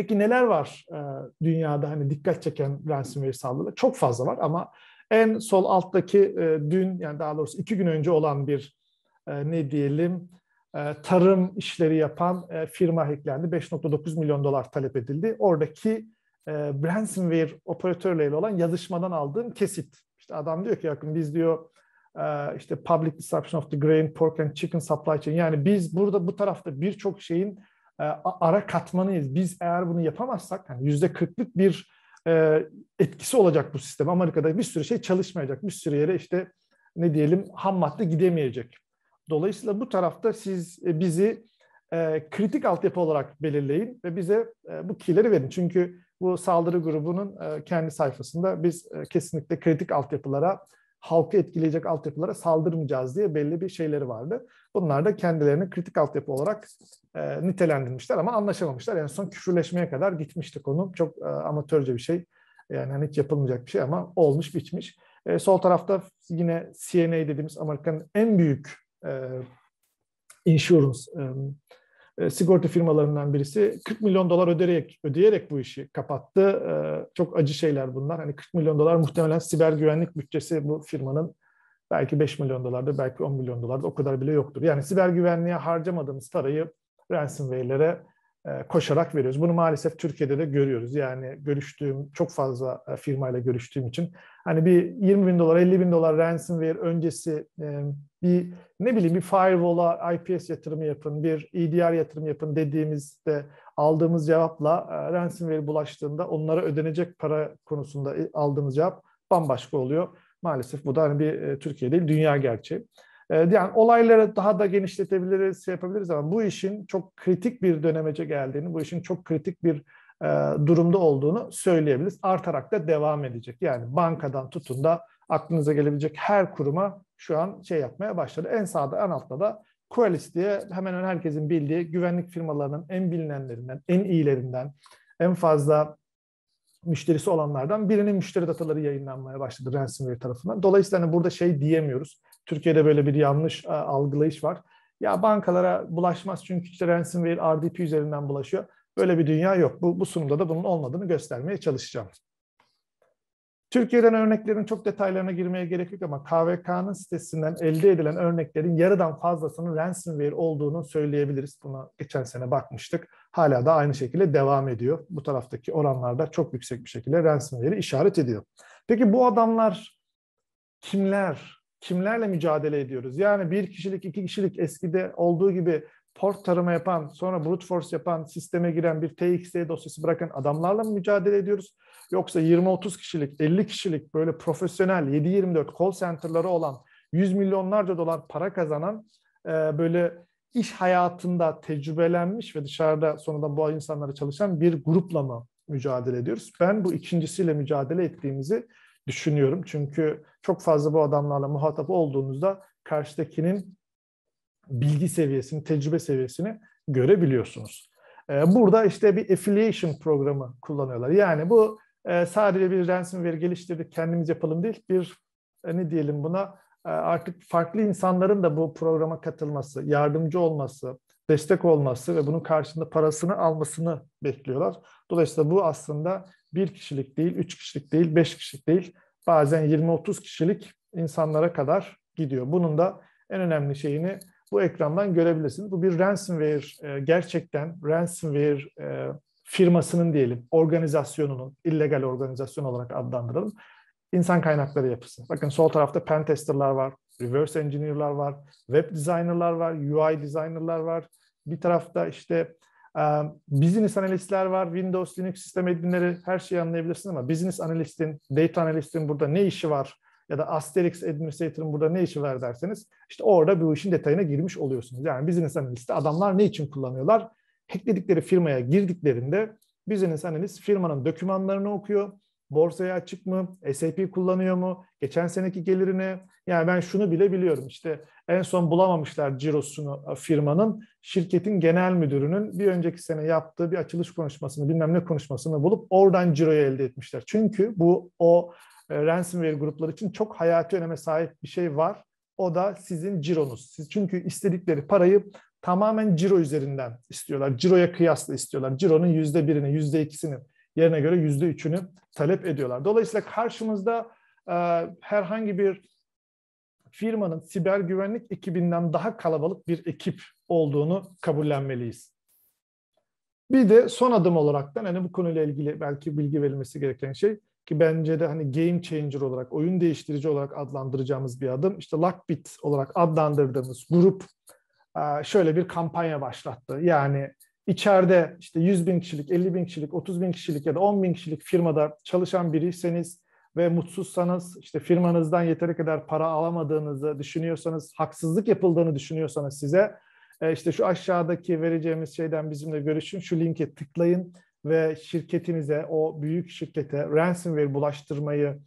Peki neler var e, dünyada hani dikkat çeken ransomware saldırıları? Çok fazla var ama en sol alttaki e, dün yani daha doğrusu iki gün önce olan bir e, ne diyelim e, tarım işleri yapan e, firma hacklendi. 5.9 milyon dolar talep edildi. Oradaki e, ransomware operatörleriyle olan yazışmadan aldığım kesit. İşte adam diyor ki yakın biz diyor e, işte public disruption of the grain, pork and chicken supply chain. Yani biz burada bu tarafta birçok şeyin e, ara katmanıyız. Biz eğer bunu yapamazsak yani %40'lık bir e, etkisi olacak bu sistem. Amerika'da bir sürü şey çalışmayacak. Bir sürü yere işte ne diyelim ham madde gidemeyecek. Dolayısıyla bu tarafta siz e, bizi e, kritik altyapı olarak belirleyin ve bize bu kileri verin. Çünkü bu saldırı grubunun kendi sayfasında biz kesinlikle kritik altyapılara halkı etkileyecek altyapılara saldırmayacağız diye belli bir şeyleri vardı. Bunlar da kendilerini kritik altyapı olarak e, nitelendirmişler ama anlaşamamışlar. En son küfürleşmeye kadar gitmişti konu. Çok e, amatörce bir şey. Yani hani hiç yapılmayacak bir şey ama olmuş bitmiş. E, sol tarafta yine CNA dediğimiz Amerika'nın en büyük e, insurance e, e, sigorta firmalarından birisi 40 milyon dolar ödeyerek, ödeyerek bu işi kapattı. E, çok acı şeyler bunlar. Hani 40 milyon dolar muhtemelen siber güvenlik bütçesi bu firmanın belki 5 milyon dolardı, belki 10 milyon dolardı. O kadar bile yoktur. Yani siber güvenliğe harcamadığımız parayı ransomware'lere e, koşarak veriyoruz. Bunu maalesef Türkiye'de de görüyoruz. Yani görüştüğüm, çok fazla e, firmayla görüştüğüm için hani bir 20 bin dolar, 50 bin dolar ransomware öncesi e, bir ne bileyim bir firewall'a IPS yatırımı yapın, bir EDR yatırımı yapın dediğimizde aldığımız cevapla ransomware bulaştığında onlara ödenecek para konusunda aldığımız cevap bambaşka oluyor. Maalesef bu da hani bir Türkiye değil, dünya gerçeği. Ee, yani olayları daha da genişletebiliriz, şey yapabiliriz ama bu işin çok kritik bir dönemece geldiğini, bu işin çok kritik bir e, durumda olduğunu söyleyebiliriz. Artarak da devam edecek. Yani bankadan tutun da aklınıza gelebilecek her kuruma şu an şey yapmaya başladı. En sağda en altta da Qualys diye hemen hemen herkesin bildiği güvenlik firmalarının en bilinenlerinden, en iyilerinden, en fazla müşterisi olanlardan birinin müşteri dataları yayınlanmaya başladı ransomware tarafından. Dolayısıyla hani burada şey diyemiyoruz. Türkiye'de böyle bir yanlış e, algılayış var. Ya bankalara bulaşmaz çünkü işte ransomware RDP üzerinden bulaşıyor. Böyle bir dünya yok. Bu, bu sunumda da bunun olmadığını göstermeye çalışacağım. Türkiye'den örneklerin çok detaylarına girmeye gerek yok ama KVK'nın sitesinden elde edilen örneklerin yarıdan fazlasının ransomware olduğunu söyleyebiliriz. Buna geçen sene bakmıştık. Hala da aynı şekilde devam ediyor. Bu taraftaki oranlarda çok yüksek bir şekilde ransomware'i işaret ediyor. Peki bu adamlar kimler? kimlerle mücadele ediyoruz? Yani bir kişilik, iki kişilik eskide olduğu gibi port tarama yapan, sonra brute force yapan, sisteme giren bir TXT dosyası bırakan adamlarla mı mücadele ediyoruz? Yoksa 20-30 kişilik, 50 kişilik böyle profesyonel 7-24 call center'ları olan, 100 milyonlarca dolar para kazanan e, böyle iş hayatında tecrübelenmiş ve dışarıda sonradan bu insanlara çalışan bir grupla mı mücadele ediyoruz? Ben bu ikincisiyle mücadele ettiğimizi düşünüyorum. Çünkü çok fazla bu adamlarla muhatap olduğunuzda karşıdakinin bilgi seviyesini, tecrübe seviyesini görebiliyorsunuz. Ee, burada işte bir affiliation programı kullanıyorlar. Yani bu e, sadece bir ransomware geliştirdik kendimiz yapalım değil, bir e, ne diyelim buna e, artık farklı insanların da bu programa katılması, yardımcı olması, destek olması ve bunun karşılığında parasını almasını bekliyorlar. Dolayısıyla bu aslında bir kişilik değil, üç kişilik değil, beş kişilik değil, bazen 20-30 kişilik insanlara kadar gidiyor. Bunun da en önemli şeyini bu ekrandan görebilirsiniz. Bu bir ransomware, e, gerçekten ransomware e, firmasının diyelim, organizasyonunun, illegal organizasyon olarak adlandıralım, insan kaynakları yapısı. Bakın sol tarafta pen testerlar var, reverse engineer'lar var, web designer'lar var, UI designer'lar var. Bir tarafta işte business analistler var, Windows, Linux sistem edinleri her şeyi anlayabilirsin ama business analistin, data analistin burada ne işi var ya da Asterix administrator'ın burada ne işi var derseniz işte orada bu işin detayına girmiş oluyorsunuz. Yani business analisti adamlar ne için kullanıyorlar? Hackledikleri firmaya girdiklerinde business analist firmanın dokümanlarını okuyor, Borsaya açık mı? SAP kullanıyor mu? Geçen seneki gelirine? Yani ben şunu bile biliyorum. işte en son bulamamışlar cirosunu e, firmanın. Şirketin genel müdürünün bir önceki sene yaptığı bir açılış konuşmasını, bilmem ne konuşmasını bulup oradan ciroyu elde etmişler. Çünkü bu o e, ransomware grupları için çok hayati öneme sahip bir şey var. O da sizin cironuz. Siz çünkü istedikleri parayı tamamen ciro üzerinden istiyorlar. Ciroya kıyasla istiyorlar. Cironun yüzde birini, yüzde ikisini yerine göre yüzde üçünü talep ediyorlar. Dolayısıyla karşımızda e, herhangi bir firmanın siber güvenlik ekibinden daha kalabalık bir ekip olduğunu kabullenmeliyiz. Bir de son adım olarak da hani bu konuyla ilgili belki bilgi verilmesi gereken şey ki bence de hani game changer olarak, oyun değiştirici olarak adlandıracağımız bir adım. işte Lockbit olarak adlandırdığımız grup e, şöyle bir kampanya başlattı. Yani içeride işte 100 bin kişilik, 50 bin kişilik, 30 bin kişilik ya da 10 bin kişilik firmada çalışan biriyseniz ve mutsuzsanız, işte firmanızdan yeteri kadar para alamadığınızı düşünüyorsanız, haksızlık yapıldığını düşünüyorsanız size e, işte şu aşağıdaki vereceğimiz şeyden bizimle görüşün, şu linke tıklayın ve şirketinize, o büyük şirkete ransomware bulaştırmayı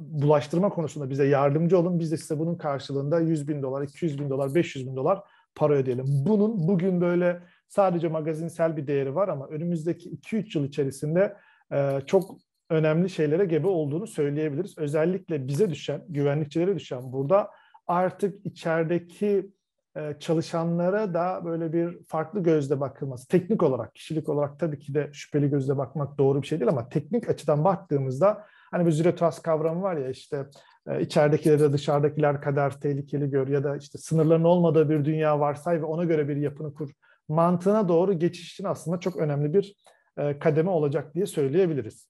bulaştırma konusunda bize yardımcı olun. Biz de size bunun karşılığında 100 bin dolar, 200 bin dolar, 500 bin dolar para ödeyelim. Bunun bugün böyle Sadece magazinsel bir değeri var ama önümüzdeki 2-3 yıl içerisinde e, çok önemli şeylere gebe olduğunu söyleyebiliriz. Özellikle bize düşen, güvenlikçilere düşen burada artık içerideki e, çalışanlara da böyle bir farklı gözle bakılması. Teknik olarak, kişilik olarak tabii ki de şüpheli gözle bakmak doğru bir şey değil ama teknik açıdan baktığımızda hani bir züretras kavramı var ya işte e, içeridekiler de dışarıdakiler kadar tehlikeli gör ya da işte sınırların olmadığı bir dünya varsay ve ona göre bir yapını kur mantığına doğru geçişin aslında çok önemli bir e, kademe olacak diye söyleyebiliriz.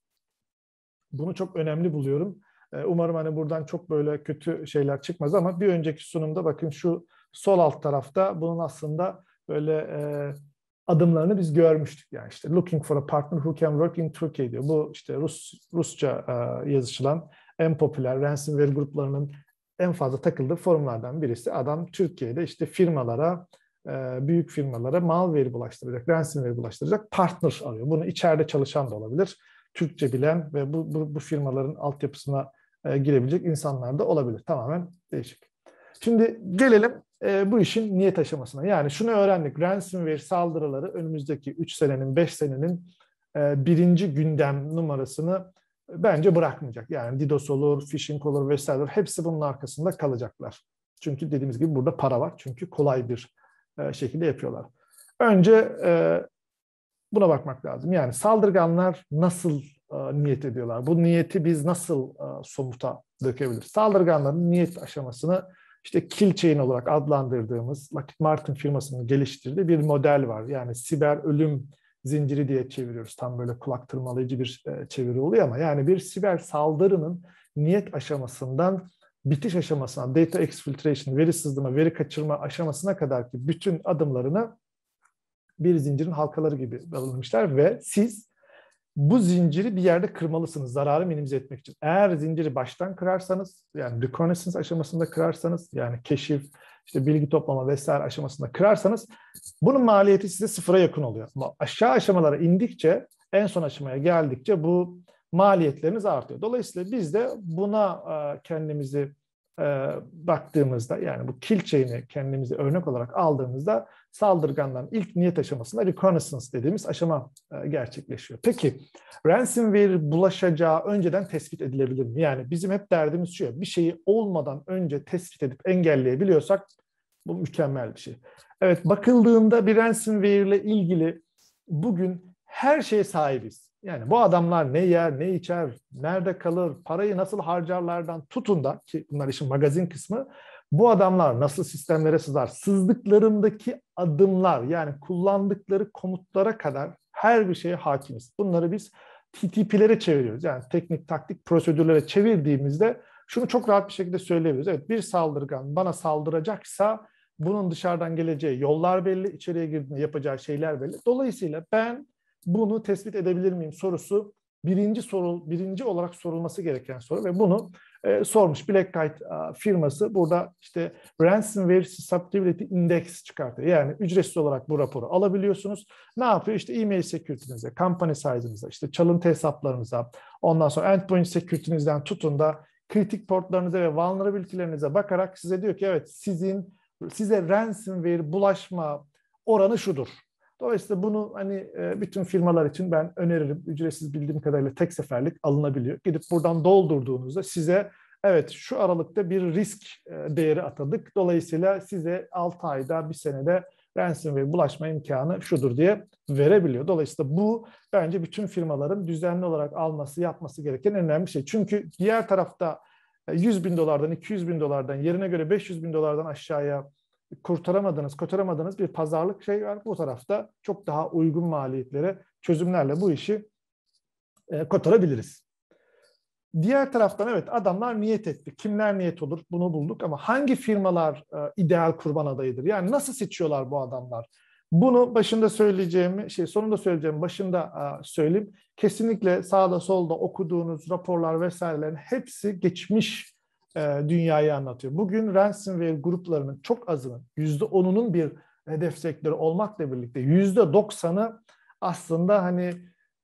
Bunu çok önemli buluyorum. E, umarım hani buradan çok böyle kötü şeyler çıkmaz ama bir önceki sunumda bakın şu sol alt tarafta bunun aslında böyle e, adımlarını biz görmüştük. Yani işte looking for a partner who can work in Turkey diyor. Bu işte Rus Rusça e, yazışılan en popüler ransomware gruplarının en fazla takıldığı forumlardan birisi. Adam Türkiye'de işte firmalara ee, büyük firmalara mal veri bulaştıracak, ransom veri bulaştıracak partner arıyor. Bunu içeride çalışan da olabilir. Türkçe bilen ve bu, bu, bu firmaların altyapısına e, girebilecek insanlar da olabilir. Tamamen değişik. Şimdi gelelim e, bu işin niyet aşamasına. Yani şunu öğrendik. Ransomware saldırıları önümüzdeki 3 senenin, 5 senenin e, birinci gündem numarasını e, bence bırakmayacak. Yani DDoS olur, phishing olur vesaire hepsi bunun arkasında kalacaklar. Çünkü dediğimiz gibi burada para var. Çünkü kolay bir e, şekilde yapıyorlar. Önce e, buna bakmak lazım. Yani saldırganlar nasıl e, niyet ediyorlar? Bu niyeti biz nasıl somuta dökebiliriz? Saldırganların niyet aşamasını işte kill chain olarak adlandırdığımız Lockheed Martin firmasının geliştirdiği bir model var. Yani siber ölüm zinciri diye çeviriyoruz. Tam böyle kulak tırmalayıcı bir çeviri oluyor ama yani bir siber saldırının niyet aşamasından bitiş aşamasına, data exfiltration, veri sızlama, veri kaçırma aşamasına kadar ki bütün adımlarını bir zincirin halkaları gibi alınmışlar ve siz bu zinciri bir yerde kırmalısınız zararı minimize etmek için. Eğer zinciri baştan kırarsanız yani reconnaissance aşamasında kırarsanız yani keşif, işte bilgi toplama vesaire aşamasında kırarsanız bunun maliyeti size sıfıra yakın oluyor. Ama aşağı aşamalara indikçe en son aşamaya geldikçe bu Maliyetlerimiz artıyor. Dolayısıyla biz de buna e, kendimizi e, baktığımızda yani bu kilçeyini kendimizi örnek olarak aldığımızda saldırganların ilk niyet aşamasında reconnaissance dediğimiz aşama e, gerçekleşiyor. Peki ransomware bulaşacağı önceden tespit edilebilir mi? Yani bizim hep derdimiz şu ya bir şeyi olmadan önce tespit edip engelleyebiliyorsak bu mükemmel bir şey. Evet bakıldığında bir ransomware ile ilgili bugün her şeye sahibiz. Yani bu adamlar ne yer, ne içer, nerede kalır, parayı nasıl harcarlardan tutun da ki bunlar işin magazin kısmı bu adamlar nasıl sistemlere sızar, sızdıklarındaki adımlar yani kullandıkları komutlara kadar her bir şeye hakimiz. Bunları biz TTP'lere çeviriyoruz. Yani teknik, taktik, prosedürlere çevirdiğimizde şunu çok rahat bir şekilde söyleyebiliriz. Evet bir saldırgan bana saldıracaksa bunun dışarıdan geleceği yollar belli, içeriye girdiğinde yapacağı şeyler belli. Dolayısıyla ben bunu tespit edebilir miyim sorusu birinci soru birinci olarak sorulması gereken soru ve bunu e, sormuş Black Kite a, e, firması burada işte ransomware susceptibility index çıkartıyor. Yani ücretsiz olarak bu raporu alabiliyorsunuz. Ne yapıyor? İşte e-mail security'nize, company size'ınıza, işte çalıntı hesaplarınıza, ondan sonra endpoint security'nizden tutun da kritik portlarınıza ve vulnerability'lerinize bakarak size diyor ki evet sizin size ransomware bulaşma oranı şudur. Dolayısıyla bunu hani e, bütün firmalar için ben öneririm. Ücretsiz bildiğim kadarıyla tek seferlik alınabiliyor. Gidip buradan doldurduğunuzda size evet şu aralıkta bir risk e, değeri atadık. Dolayısıyla size 6 ayda bir senede ransomware bulaşma imkanı şudur diye verebiliyor. Dolayısıyla bu bence bütün firmaların düzenli olarak alması, yapması gereken önemli bir şey. Çünkü diğer tarafta 100 e, bin dolardan, 200 bin dolardan, yerine göre 500 bin dolardan aşağıya kurtaramadığınız, kurtaramadığınız bir pazarlık şey var. Bu tarafta çok daha uygun maliyetlere çözümlerle bu işi e, kotarabiliriz. Diğer taraftan evet adamlar niyet etti. Kimler niyet olur bunu bulduk ama hangi firmalar e, ideal kurban adayıdır? Yani nasıl seçiyorlar bu adamlar? Bunu başında söyleyeceğimi, şey sonunda söyleyeceğim, başında e, söyleyeyim. Kesinlikle sağda solda okuduğunuz raporlar vesairelerin hepsi geçmiş e, dünyayı anlatıyor. Bugün ransomware gruplarının çok azının, yüzde onunun bir hedef sektörü olmakla birlikte yüzde doksanı aslında hani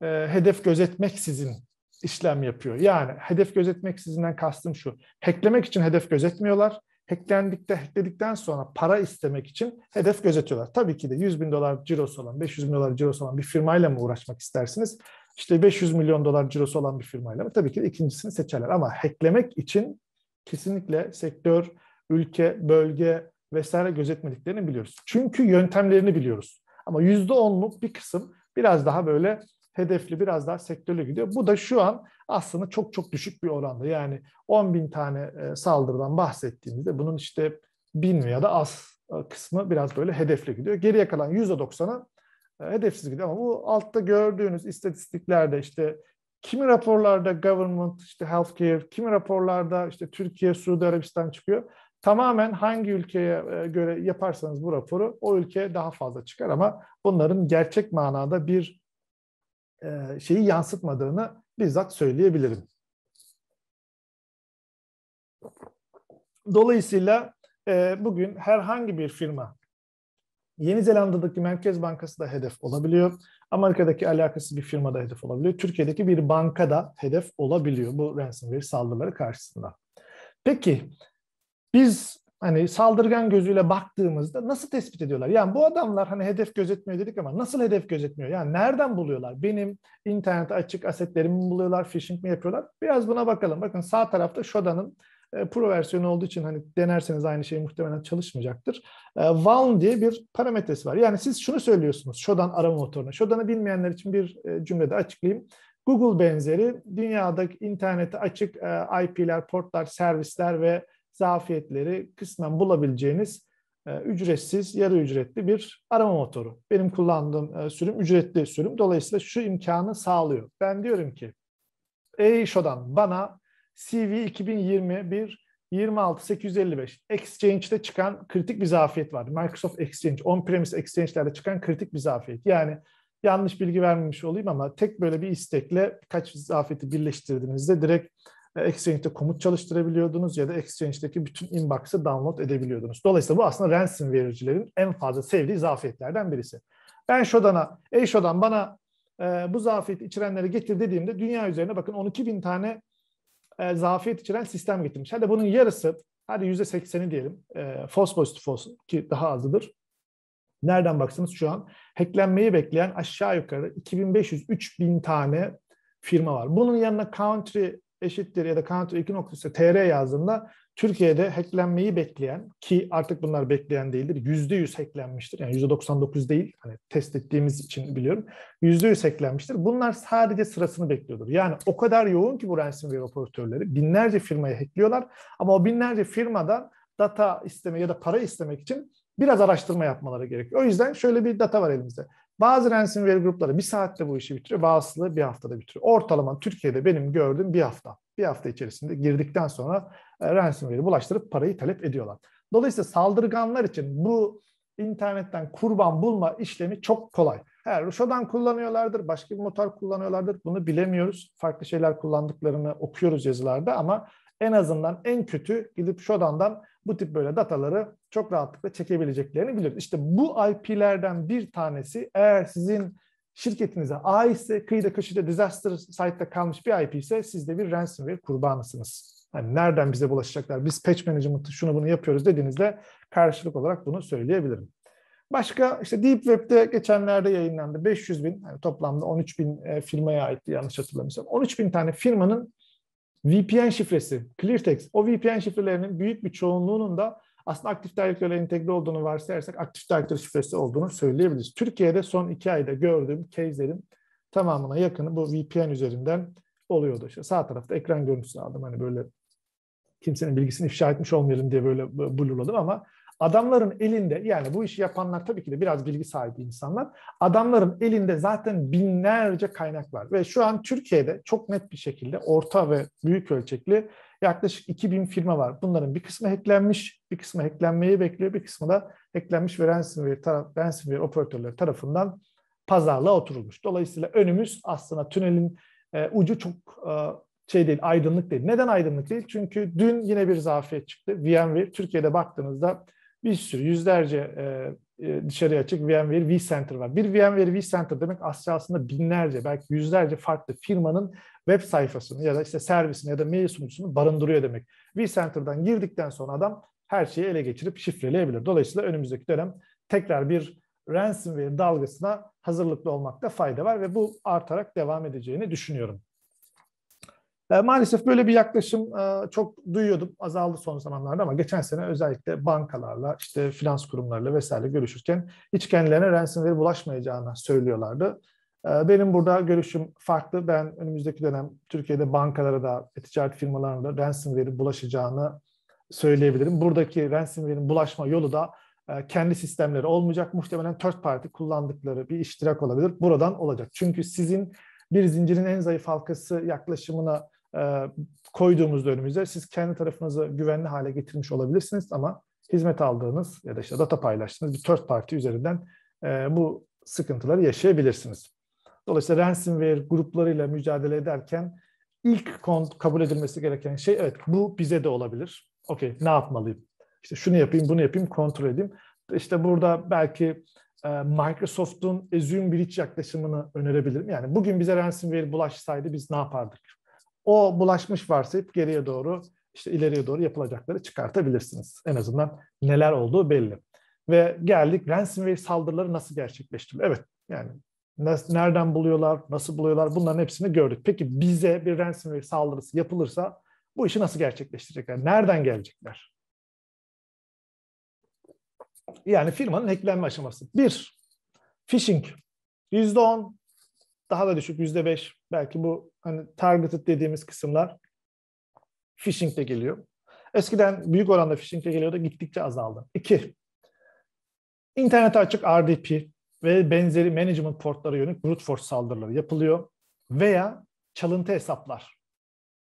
e, hedef gözetmeksizin işlem yapıyor. Yani hedef gözetmeksizinden kastım şu, hacklemek için hedef gözetmiyorlar, hacklendikte, hackledikten sonra para istemek için hedef gözetiyorlar. Tabii ki de 100 bin dolar cirosu olan, 500 bin dolar cirosu olan bir firmayla mı uğraşmak istersiniz? İşte 500 milyon dolar cirosu olan bir firmayla mı? Tabii ki de ikincisini seçerler. Ama hacklemek için kesinlikle sektör, ülke, bölge vesaire gözetmediklerini biliyoruz. Çünkü yöntemlerini biliyoruz. Ama yüzde onluk bir kısım biraz daha böyle hedefli biraz daha sektörle gidiyor. Bu da şu an aslında çok çok düşük bir oranda. Yani 10 bin tane e, saldırıdan bahsettiğimizde bunun işte bin ya da az e, kısmı biraz böyle hedefli gidiyor. Geriye kalan %90'a e, hedefsiz gidiyor. Ama bu altta gördüğünüz istatistiklerde işte Kimi raporlarda government, işte healthcare, kimi raporlarda işte Türkiye, Suudi Arabistan çıkıyor. Tamamen hangi ülkeye e, göre yaparsanız bu raporu o ülke daha fazla çıkar ama bunların gerçek manada bir e, şeyi yansıtmadığını bizzat söyleyebilirim. Dolayısıyla e, bugün herhangi bir firma Yeni Zelanda'daki Merkez Bankası da hedef olabiliyor. Amerika'daki alakasız bir firmada hedef olabiliyor. Türkiye'deki bir bankada hedef olabiliyor bu ransomware saldırıları karşısında. Peki biz hani saldırgan gözüyle baktığımızda nasıl tespit ediyorlar? Yani bu adamlar hani hedef gözetmiyor dedik ama nasıl hedef gözetmiyor? Yani nereden buluyorlar? Benim internet açık asetlerimi buluyorlar, phishing mi yapıyorlar? Biraz buna bakalım. Bakın sağ tarafta Shoda'nın e, Pro versiyonu olduğu için hani denerseniz aynı şey muhtemelen çalışmayacaktır. E, Valm diye bir parametresi var. Yani siz şunu söylüyorsunuz Shodan arama motoruna. Shodan'ı bilmeyenler için bir e, cümlede açıklayayım. Google benzeri dünyadaki internete açık e, IP'ler, portlar, servisler ve zafiyetleri kısmen bulabileceğiniz ücretsiz, yarı ücretli bir arama motoru. Benim kullandığım sürüm ücretli sürüm. Dolayısıyla şu imkanı sağlıyor. Ben diyorum ki, ey Shodan bana CV 2021 855 Exchange'de çıkan kritik bir zafiyet vardı. Microsoft Exchange, on-premise exchange'lerde çıkan kritik bir zafiyet. Yani yanlış bilgi vermemiş olayım ama tek böyle bir istekle kaç zafiyeti birleştirdiğinizde direkt e, Exchange'de komut çalıştırabiliyordunuz ya da Exchange'deki bütün inbox'ı download edebiliyordunuz. Dolayısıyla bu aslında ransom vericilerin en fazla sevdiği zafiyetlerden birisi. Ben Shodan'a, ey Shodan bana e, bu zafiyeti içerenleri getir dediğimde dünya üzerine bakın 12 bin tane e, zafiyet içeren sistem getirmiş. Hadi bunun yarısı, hadi yüzde sekseni diyelim, e, fos pozitif olsun ki daha azıdır. Nereden baksanız şu an hacklenmeyi bekleyen aşağı yukarı 2500-3000 tane firma var. Bunun yanına country eşittir ya da country 2.0 tr yazdığında Türkiye'de hacklenmeyi bekleyen ki artık bunlar bekleyen değildir. Yüzde yüz hacklenmiştir. Yani yüzde 99 değil. Hani test ettiğimiz için biliyorum. Yüzde yüz hacklenmiştir. Bunlar sadece sırasını bekliyordur. Yani o kadar yoğun ki bu ransomware operatörleri binlerce firmayı hackliyorlar. Ama o binlerce firmadan data isteme ya da para istemek için biraz araştırma yapmaları gerekiyor. O yüzden şöyle bir data var elimizde. Bazı ransomware grupları bir saatte bu işi bitiriyor, bazıları bir haftada bitiriyor. Ortalama Türkiye'de benim gördüğüm bir hafta. Bir hafta içerisinde girdikten sonra ransomware'i e, bulaştırıp parayı talep ediyorlar. Dolayısıyla saldırganlar için bu internetten kurban bulma işlemi çok kolay. Her Ruşo'dan kullanıyorlardır, başka bir motor kullanıyorlardır. Bunu bilemiyoruz. Farklı şeyler kullandıklarını okuyoruz yazılarda ama en azından en kötü gidip Shodan'dan bu tip böyle dataları çok rahatlıkla çekebileceklerini biliyoruz. İşte bu IP'lerden bir tanesi eğer sizin şirketinize aitse kıyıda köşede disaster site'da kalmış bir IP ise siz de bir ransomware kurbanısınız. Hani nereden bize bulaşacaklar? Biz patch management'ı şunu bunu yapıyoruz dediğinizde karşılık olarak bunu söyleyebilirim. Başka işte Deep Web'de geçenlerde yayınlandı. 500 bin, yani toplamda 13 bin e, firmaya aitti yanlış hatırlamıyorsam. 13 bin tane firmanın VPN şifresi, ClearText, o VPN şifrelerinin büyük bir çoğunluğunun da aslında aktif direktörle entegre olduğunu varsayarsak aktif direktör şifresi olduğunu söyleyebiliriz. Türkiye'de son iki ayda gördüğüm case'lerin tamamına yakını bu VPN üzerinden oluyordu. İşte sağ tarafta ekran görüntüsü aldım. Hani böyle kimsenin bilgisini ifşa etmiş olmayalım diye böyle blurladım ama adamların elinde yani bu işi yapanlar tabii ki de biraz bilgi sahibi insanlar. Adamların elinde zaten binlerce kaynak var ve şu an Türkiye'de çok net bir şekilde orta ve büyük ölçekli yaklaşık 2000 firma var. Bunların bir kısmı hacklenmiş, bir kısmı hacklenmeyi bekliyor, bir kısmı da hacklenmiş ve ransomware, taraf, ransomware operatörleri tarafından pazarla oturulmuş. Dolayısıyla önümüz aslında tünelin e, ucu çok e, şey değil, aydınlık değil. Neden aydınlık değil? Çünkü dün yine bir zafiyet çıktı. VMware, Türkiye'de baktığınızda bir sürü yüzlerce e, e dışarıya açık VMware vCenter var. Bir VMware vCenter demek aslında binlerce belki yüzlerce farklı firmanın web sayfasını ya da işte servisini ya da mail sunucusunu barındırıyor demek. vCenter'dan girdikten sonra adam her şeyi ele geçirip şifreleyebilir. Dolayısıyla önümüzdeki dönem tekrar bir ransomware dalgasına hazırlıklı olmakta fayda var ve bu artarak devam edeceğini düşünüyorum. E, maalesef böyle bir yaklaşım e, çok duyuyordum. Azaldı son zamanlarda ama geçen sene özellikle bankalarla, işte finans kurumlarıyla vesaire görüşürken hiç kendilerine ransomware bulaşmayacağını söylüyorlardı. E, benim burada görüşüm farklı. Ben önümüzdeki dönem Türkiye'de bankalara da, ticaret firmalarına da ransomware bulaşacağını söyleyebilirim. Buradaki ransomware'in bulaşma yolu da kendi sistemleri olmayacak. Muhtemelen third party kullandıkları bir iştirak olabilir. Buradan olacak. Çünkü sizin bir zincirin en zayıf halkası yaklaşımına koyduğumuzda önümüze siz kendi tarafınızı güvenli hale getirmiş olabilirsiniz ama hizmet aldığınız ya da işte data paylaştığınız bir third parti üzerinden bu sıkıntıları yaşayabilirsiniz. Dolayısıyla ransomware gruplarıyla mücadele ederken ilk kabul edilmesi gereken şey evet bu bize de olabilir. Okey ne yapmalıyım? İşte şunu yapayım, bunu yapayım, kontrol edeyim. İşte burada belki Microsoft'un Azure Breach yaklaşımını önerebilirim. Yani bugün bize ransomware bulaşsaydı biz ne yapardık? o bulaşmış varsayıp geriye doğru işte ileriye doğru yapılacakları çıkartabilirsiniz. En azından neler olduğu belli. Ve geldik ransomware saldırıları nasıl gerçekleştiriliyor? Evet yani nereden buluyorlar, nasıl buluyorlar bunların hepsini gördük. Peki bize bir ransomware saldırısı yapılırsa bu işi nasıl gerçekleştirecekler? Nereden gelecekler? Yani firmanın hacklenme aşaması. Bir, phishing. Yüzde on daha da düşük yüzde beş belki bu hani targeted dediğimiz kısımlar phishing'de geliyor. Eskiden büyük oranda phishing'de geliyordu gittikçe azaldı. İki, internete açık RDP ve benzeri management portlara yönelik brute force saldırıları yapılıyor veya çalıntı hesaplar.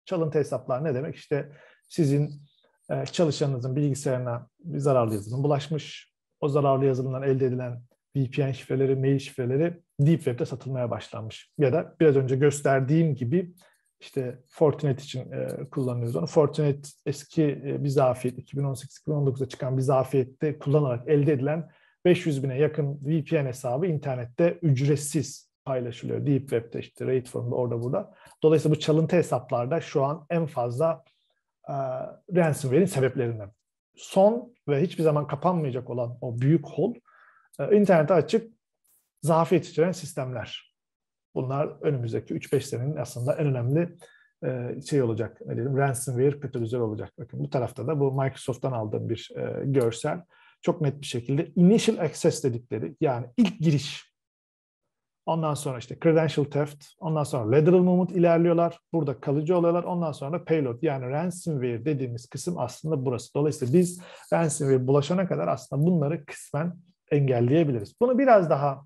Çalıntı hesaplar ne demek? İşte sizin e, çalışanınızın bilgisayarına bir zararlı yazılım bulaşmış. O zararlı yazılımdan elde edilen VPN şifreleri, mail şifreleri Deep Web'de satılmaya başlanmış. Ya da biraz önce gösterdiğim gibi işte Fortinet için e, kullanıyoruz onu. Fortinet eski e, bir zafiyet, 2018-2019'da çıkan bir zafiyette kullanarak elde edilen 500 bine yakın VPN hesabı internette ücretsiz paylaşılıyor. Deep Web'de işte Raidform'da orada burada. Dolayısıyla bu çalıntı hesaplarda şu an en fazla e, ransomware'in sebeplerinden. Son ve hiçbir zaman kapanmayacak olan o büyük hol ee, İnternete açık zafiyet içeren sistemler. Bunlar önümüzdeki 3-5 senenin aslında en önemli e, şey olacak, ne dedim, ransomware petölüzer olacak. Bakın bu tarafta da bu Microsoft'tan aldığım bir e, görsel. Çok net bir şekilde initial access dedikleri yani ilk giriş. Ondan sonra işte credential theft, ondan sonra lateral movement ilerliyorlar. Burada kalıcı oluyorlar. Ondan sonra payload yani ransomware dediğimiz kısım aslında burası. Dolayısıyla biz ransomware bulaşana kadar aslında bunları kısmen engelleyebiliriz. Bunu biraz daha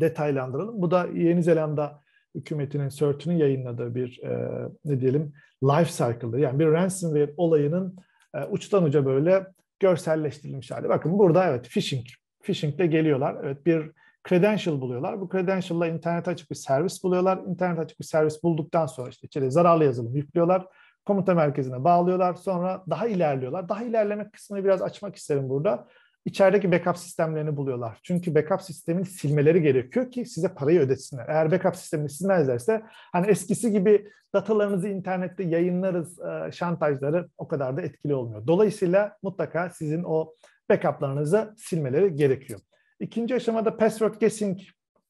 detaylandıralım. Bu da Yeni Zelanda hükümetinin, CERT'ünün yayınladığı bir e, ne diyelim life cycle'ı. Yani bir ransomware olayının e, uçtan uca böyle görselleştirilmiş hali. Bakın burada evet phishing. Phishing de geliyorlar. Evet bir credential buluyorlar. Bu credential'la internet açık bir servis buluyorlar. İnternet açık bir servis bulduktan sonra işte içeri zararlı yazılım yüklüyorlar. Komuta merkezine bağlıyorlar. Sonra daha ilerliyorlar. Daha ilerlemek kısmını biraz açmak isterim burada içerideki backup sistemlerini buluyorlar. Çünkü backup sistemini silmeleri gerekiyor ki size parayı ödesinler. Eğer backup sistemini silmezlerse hani eskisi gibi datalarınızı internette yayınlarız e, şantajları o kadar da etkili olmuyor. Dolayısıyla mutlaka sizin o backuplarınızı silmeleri gerekiyor. İkinci aşamada password guessing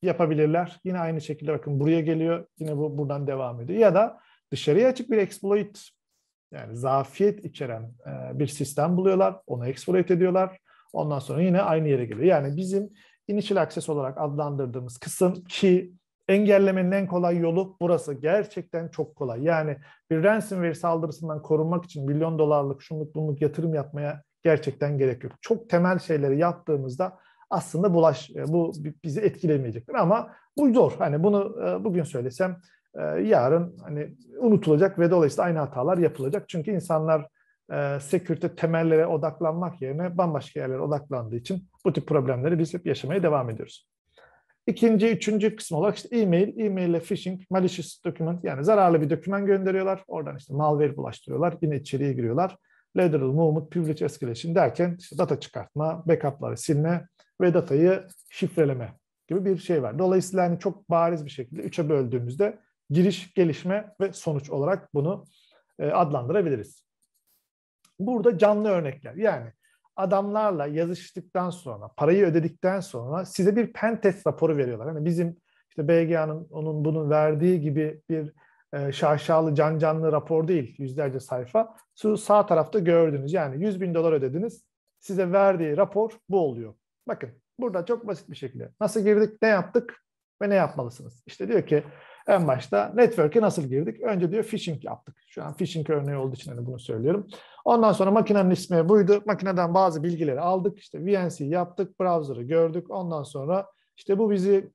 yapabilirler. Yine aynı şekilde bakın buraya geliyor. Yine bu buradan devam ediyor. Ya da dışarıya açık bir exploit yani zafiyet içeren e, bir sistem buluyorlar. Onu exploit ediyorlar. Ondan sonra yine aynı yere geliyor. Yani bizim initial access olarak adlandırdığımız kısım ki engellemenin en kolay yolu burası. Gerçekten çok kolay. Yani bir ransomware saldırısından korunmak için milyon dolarlık şunluk bunluk yatırım yapmaya gerçekten gerek yok. Çok temel şeyleri yaptığımızda aslında bulaş e, bu bizi etkilemeyecektir ama bu zor. Hani bunu e, bugün söylesem e, yarın hani unutulacak ve dolayısıyla aynı hatalar yapılacak. Çünkü insanlar e, security temellere odaklanmak yerine bambaşka yerlere odaklandığı için bu tip problemleri biz hep yaşamaya devam ediyoruz. İkinci, üçüncü kısım olarak işte e-mail, e-mail ile phishing, malicious document yani zararlı bir doküman gönderiyorlar. Oradan işte malware bulaştırıyorlar, yine içeriye giriyorlar. Lateral movement, privilege escalation derken işte data çıkartma, backupları silme ve datayı şifreleme gibi bir şey var. Dolayısıyla yani çok bariz bir şekilde üçe böldüğümüzde giriş, gelişme ve sonuç olarak bunu e, adlandırabiliriz. Burada canlı örnekler. Yani adamlarla yazıştıktan sonra, parayı ödedikten sonra size bir pentest raporu veriyorlar. Yani bizim işte BGA'nın onun bunun verdiği gibi bir e, şaşalı can canlı rapor değil yüzlerce sayfa. Şu sağ tarafta gördünüz yani 100 bin dolar ödediniz. Size verdiği rapor bu oluyor. Bakın burada çok basit bir şekilde nasıl girdik, ne yaptık ve ne yapmalısınız? İşte diyor ki en başta network'e nasıl girdik? Önce diyor phishing yaptık. Şu an phishing örneği olduğu için hani bunu söylüyorum. Ondan sonra makinenin ismi buydu. Makineden bazı bilgileri aldık. İşte VNC yaptık, browser'ı gördük. Ondan sonra işte bu bizi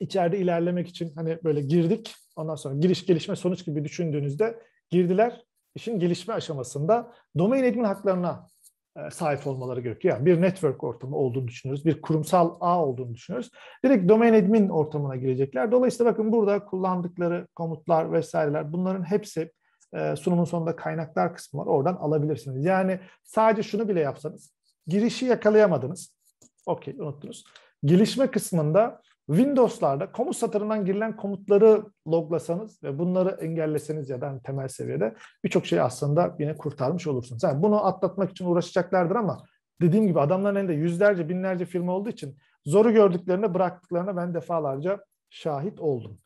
içeride ilerlemek için hani böyle girdik. Ondan sonra giriş, gelişme, sonuç gibi düşündüğünüzde girdiler. İşin gelişme aşamasında domain admin haklarına e, sahip olmaları gerekiyor. Yani bir network ortamı olduğunu düşünüyoruz. Bir kurumsal ağ olduğunu düşünüyoruz. Direkt domain admin ortamına girecekler. Dolayısıyla bakın burada kullandıkları komutlar vesaireler bunların hepsi ee, sunumun sonunda kaynaklar kısmı var. Oradan alabilirsiniz. Yani sadece şunu bile yapsanız girişi yakalayamadınız. Okey unuttunuz. Gelişme kısmında Windows'larda komut satırından girilen komutları loglasanız ve bunları engelleseniz ya da hani temel seviyede birçok şey aslında yine kurtarmış olursunuz. Yani bunu atlatmak için uğraşacaklardır ama dediğim gibi adamların elinde yüzlerce binlerce firma olduğu için zoru gördüklerine bıraktıklarına ben defalarca şahit oldum.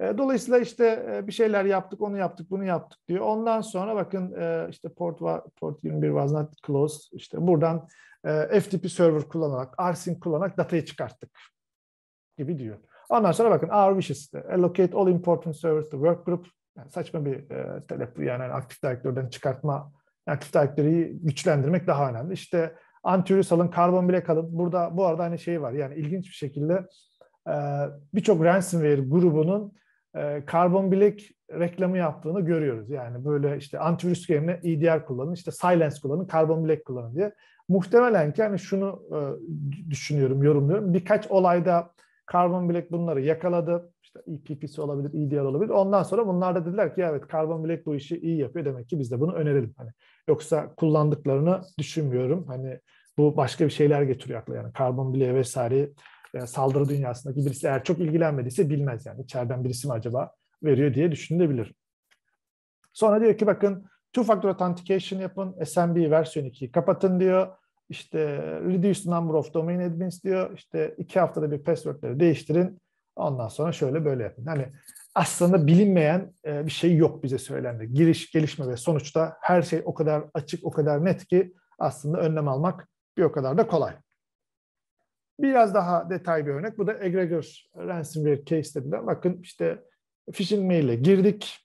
E, dolayısıyla işte e, bir şeyler yaptık, onu yaptık, bunu yaptık diyor. Ondan sonra bakın e, işte port, port 21 was not closed. İşte buradan FTP server kullanarak, rsync kullanarak datayı çıkarttık gibi diyor. Ondan sonra bakın our wishes, allocate all important servers to work group. Yani saçma bir e, telep, yani aktif direktörden çıkartma, aktif direktörü güçlendirmek daha önemli. İşte antivirüs alın, karbon bile kalın. Burada bu arada aynı şey var. Yani ilginç bir şekilde birçok ransomware grubunun e, karbon bilek reklamı yaptığını görüyoruz. Yani böyle işte antivirüs yerine EDR kullanın, işte silence kullanın, karbon bilek kullanın diye. Muhtemelen ki hani şunu e, düşünüyorum, yorumluyorum. Birkaç olayda karbon bilek bunları yakaladı. İşte EPP'si olabilir, EDR olabilir. Ondan sonra bunlar da dediler ki evet karbon bilek bu işi iyi yapıyor. Demek ki biz de bunu önerelim. Hani yoksa kullandıklarını düşünmüyorum. Hani bu başka bir şeyler getiriyor akla yani karbon bileği vesaire veya saldırı dünyasındaki birisi eğer çok ilgilenmediyse bilmez yani. İçeriden birisi mi acaba veriyor diye düşünülebilir. Sonra diyor ki bakın two factor authentication yapın, SMB versiyon 2'yi kapatın diyor. İşte reduce number of domain admins diyor. İşte iki haftada bir passwordleri değiştirin. Ondan sonra şöyle böyle yapın. Hani aslında bilinmeyen e, bir şey yok bize söylendi. Giriş, gelişme ve sonuçta her şey o kadar açık, o kadar net ki aslında önlem almak bir o kadar da kolay. Biraz daha detay bir örnek. Bu da egregor ransomware case dediler. Bakın işte phishing mail'e girdik.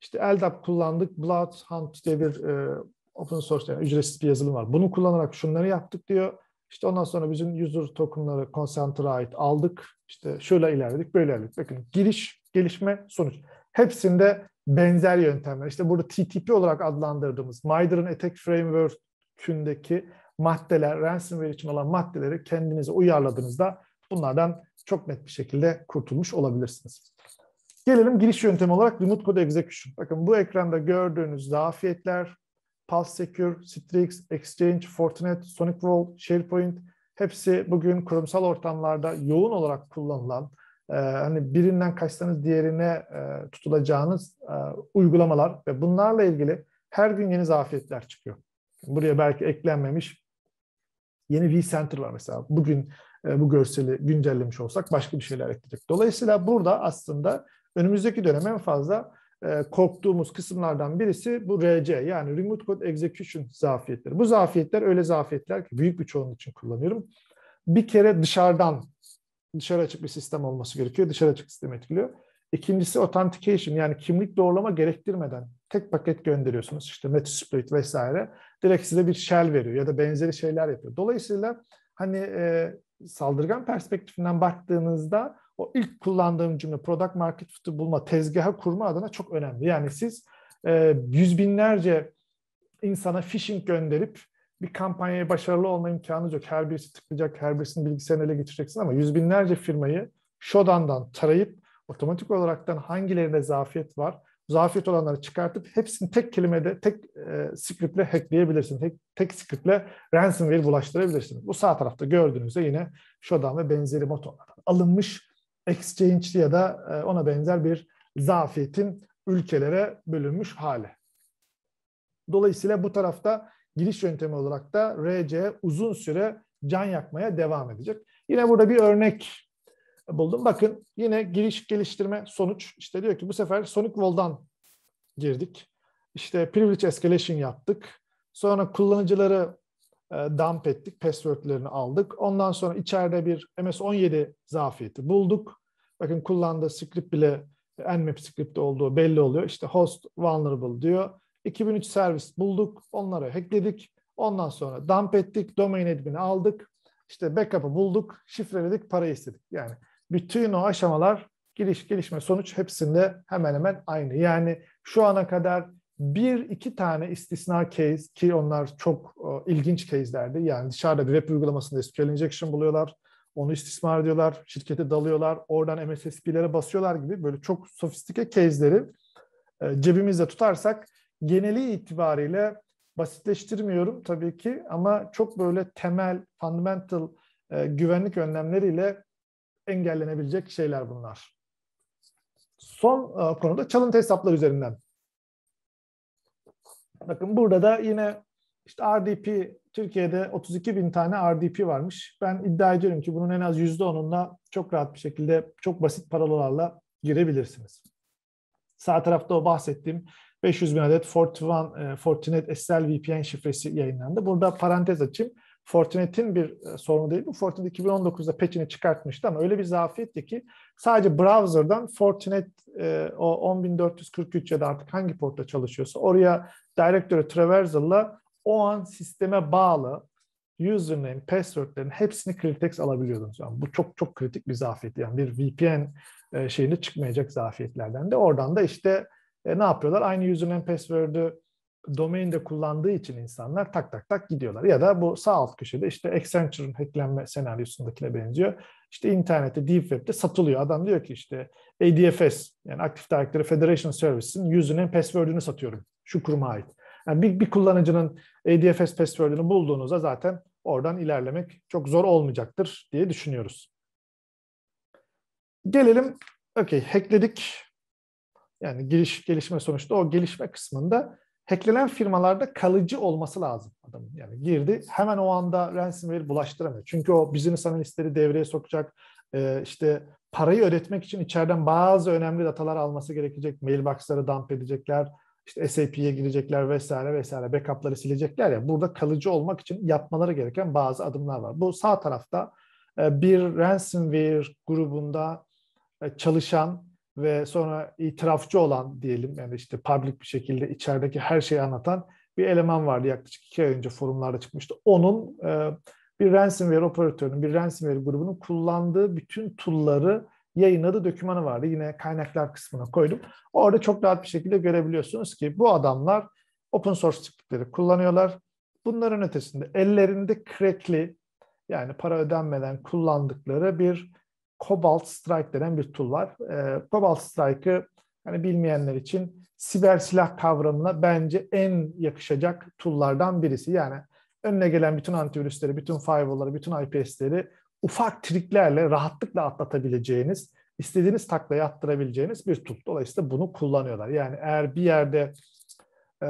İşte LDAP kullandık. Blood Hunt diye bir e, open source yani ücretsiz bir yazılım var. Bunu kullanarak şunları yaptık diyor. İşte ondan sonra bizim user tokenları Concentrate aldık. İşte şöyle ilerledik, böyle ilerledik. Bakın giriş, gelişme, sonuç. Hepsinde benzer yöntemler. İşte burada TTP olarak adlandırdığımız Mider'ın Attack Framework'ündeki maddeler, ransomware için olan maddeleri kendinize uyarladığınızda bunlardan çok net bir şekilde kurtulmuş olabilirsiniz. Gelelim giriş yöntemi olarak remote code execution. Bakın bu ekranda gördüğünüz zafiyetler, Secure, Strix, Exchange, Fortinet, SonicWall, SharePoint hepsi bugün kurumsal ortamlarda yoğun olarak kullanılan e, hani birinden kaçsanız diğerine e, tutulacağınız e, uygulamalar ve bunlarla ilgili her gün yeni zafiyetler çıkıyor. Buraya belki eklenmemiş Yeni vCenter var mesela. Bugün e, bu görseli güncellemiş olsak başka bir şeyler ekleyecek. Dolayısıyla burada aslında önümüzdeki dönem en fazla e, korktuğumuz kısımlardan birisi bu RC yani Remote Code Execution zafiyetleri. Bu zafiyetler öyle zafiyetler ki büyük bir çoğunluk için kullanıyorum. Bir kere dışarıdan dışarı açık bir sistem olması gerekiyor. Dışarı açık sistem etkiliyor. İkincisi authentication yani kimlik doğrulama gerektirmeden tek paket gönderiyorsunuz işte Metasploit vesaire. Direkt size bir shell veriyor ya da benzeri şeyler yapıyor. Dolayısıyla hani e, saldırgan perspektifinden baktığınızda o ilk kullandığım cümle product market fit'i bulma, tezgaha kurma adına çok önemli. Yani siz e, yüz binlerce insana phishing gönderip bir kampanyaya başarılı olma imkanınız yok. Her birisi tıklayacak, her birisinin bilgisayarını ele geçireceksin ama yüz binlerce firmayı şodandan tarayıp otomatik olaraktan hangilerinde zafiyet var, zafiyet olanları çıkartıp hepsini tek kelimede, tek e, scriptle hackleyebilirsiniz. Tek, tek scriptle ransomware bulaştırabilirsiniz. Bu sağ tarafta gördüğünüzde yine Shodan ve benzeri motorlardan alınmış exchange'li ya da e, ona benzer bir zafiyetin ülkelere bölünmüş hali. Dolayısıyla bu tarafta giriş yöntemi olarak da RC uzun süre can yakmaya devam edecek. Yine burada bir örnek buldum. Bakın yine giriş geliştirme sonuç. İşte diyor ki bu sefer Sonic Wall'dan girdik. İşte privilege escalation yaptık. Sonra kullanıcıları e, dump ettik. Password'lerini aldık. Ondan sonra içeride bir MS-17 zafiyeti bulduk. Bakın kullandığı script bile e, Nmap script'i olduğu belli oluyor. İşte host vulnerable diyor. 2003 servis bulduk. Onları hackledik. Ondan sonra dump ettik. Domain admin'i aldık. İşte backup'ı bulduk. Şifreledik. Para istedik. Yani bütün o aşamalar giriş, gelişme, sonuç hepsinde hemen hemen aynı. Yani şu ana kadar bir iki tane istisna case ki onlar çok e, ilginç case'lerdi. Yani dışarıda bir web uygulamasında SQL injection buluyorlar. Onu istismar ediyorlar, şirkete dalıyorlar, oradan MSSP'lere basıyorlar gibi böyle çok sofistike case'leri e, cebimizde tutarsak geneli itibariyle basitleştirmiyorum tabii ki ama çok böyle temel, fundamental e, güvenlik önlemleriyle engellenebilecek şeyler bunlar. Son e, konuda çalıntı hesaplar üzerinden. Bakın burada da yine işte RDP, Türkiye'de 32 bin tane RDP varmış. Ben iddia ediyorum ki bunun en az %10'unla çok rahat bir şekilde çok basit paralolarla girebilirsiniz. Sağ tarafta o bahsettiğim 500 bin adet e, Fortinet SSL VPN şifresi yayınlandı. Burada parantez açayım. Fortinet'in bir e, sorunu değil. Bu Fortinet 2019'da patch'ini çıkartmıştı ama öyle bir zafiyetti ki sadece browser'dan Fortinet e, o 10.443 ya da artık hangi portta çalışıyorsa oraya directory traversal'la o an sisteme bağlı username, password'lerin hepsini Cryptex alabiliyordunuz. Yani bu çok çok kritik bir zafiyetti. Yani bir VPN e, şeyinde çıkmayacak zafiyetlerden de. Oradan da işte e, ne yapıyorlar? Aynı username, password'ü domainde kullandığı için insanlar tak tak tak gidiyorlar. Ya da bu sağ alt köşede işte Accenture'ın hacklenme senaryosundakine benziyor. İşte internette, deep web'de satılıyor. Adam diyor ki işte ADFS yani Active Directory Federation Service'in username password'ünü satıyorum. Şu kuruma ait. Yani bir, bir kullanıcının ADFS password'ünü bulduğunuzda zaten oradan ilerlemek çok zor olmayacaktır diye düşünüyoruz. Gelelim, okey hackledik. Yani giriş, gelişme sonuçta o gelişme kısmında hacklenen firmalarda kalıcı olması lazım adam. Yani girdi hemen o anda ransomware bulaştıramıyor. Çünkü o business analistleri devreye sokacak. E, işte parayı ödetmek için içeriden bazı önemli datalar alması gerekecek. Mailbox'ları dump edecekler. İşte SAP'ye girecekler vesaire vesaire. Backup'ları silecekler ya. Burada kalıcı olmak için yapmaları gereken bazı adımlar var. Bu sağ tarafta e, bir ransomware grubunda e, çalışan ve sonra itirafçı olan diyelim yani işte public bir şekilde içerideki her şeyi anlatan bir eleman vardı yaklaşık iki ay önce forumlarda çıkmıştı. Onun e, bir ransomware operatörünün, bir ransomware grubunun kullandığı bütün tool'ları yayınladığı dokümanı vardı. Yine kaynaklar kısmına koydum. Orada çok rahat bir şekilde görebiliyorsunuz ki bu adamlar open source tipleri kullanıyorlar. Bunların ötesinde ellerinde crackli yani para ödenmeden kullandıkları bir Cobalt Strike denen bir tool var. E, Cobalt Strike'ı hani bilmeyenler için siber silah kavramına bence en yakışacak tool'lardan birisi. Yani önüne gelen bütün antivirüsleri, bütün firewall'ları, bütün IPS'leri ufak triklerle rahatlıkla atlatabileceğiniz, istediğiniz takla yattırabileceğiniz bir tool. Dolayısıyla bunu kullanıyorlar. Yani eğer bir yerde e,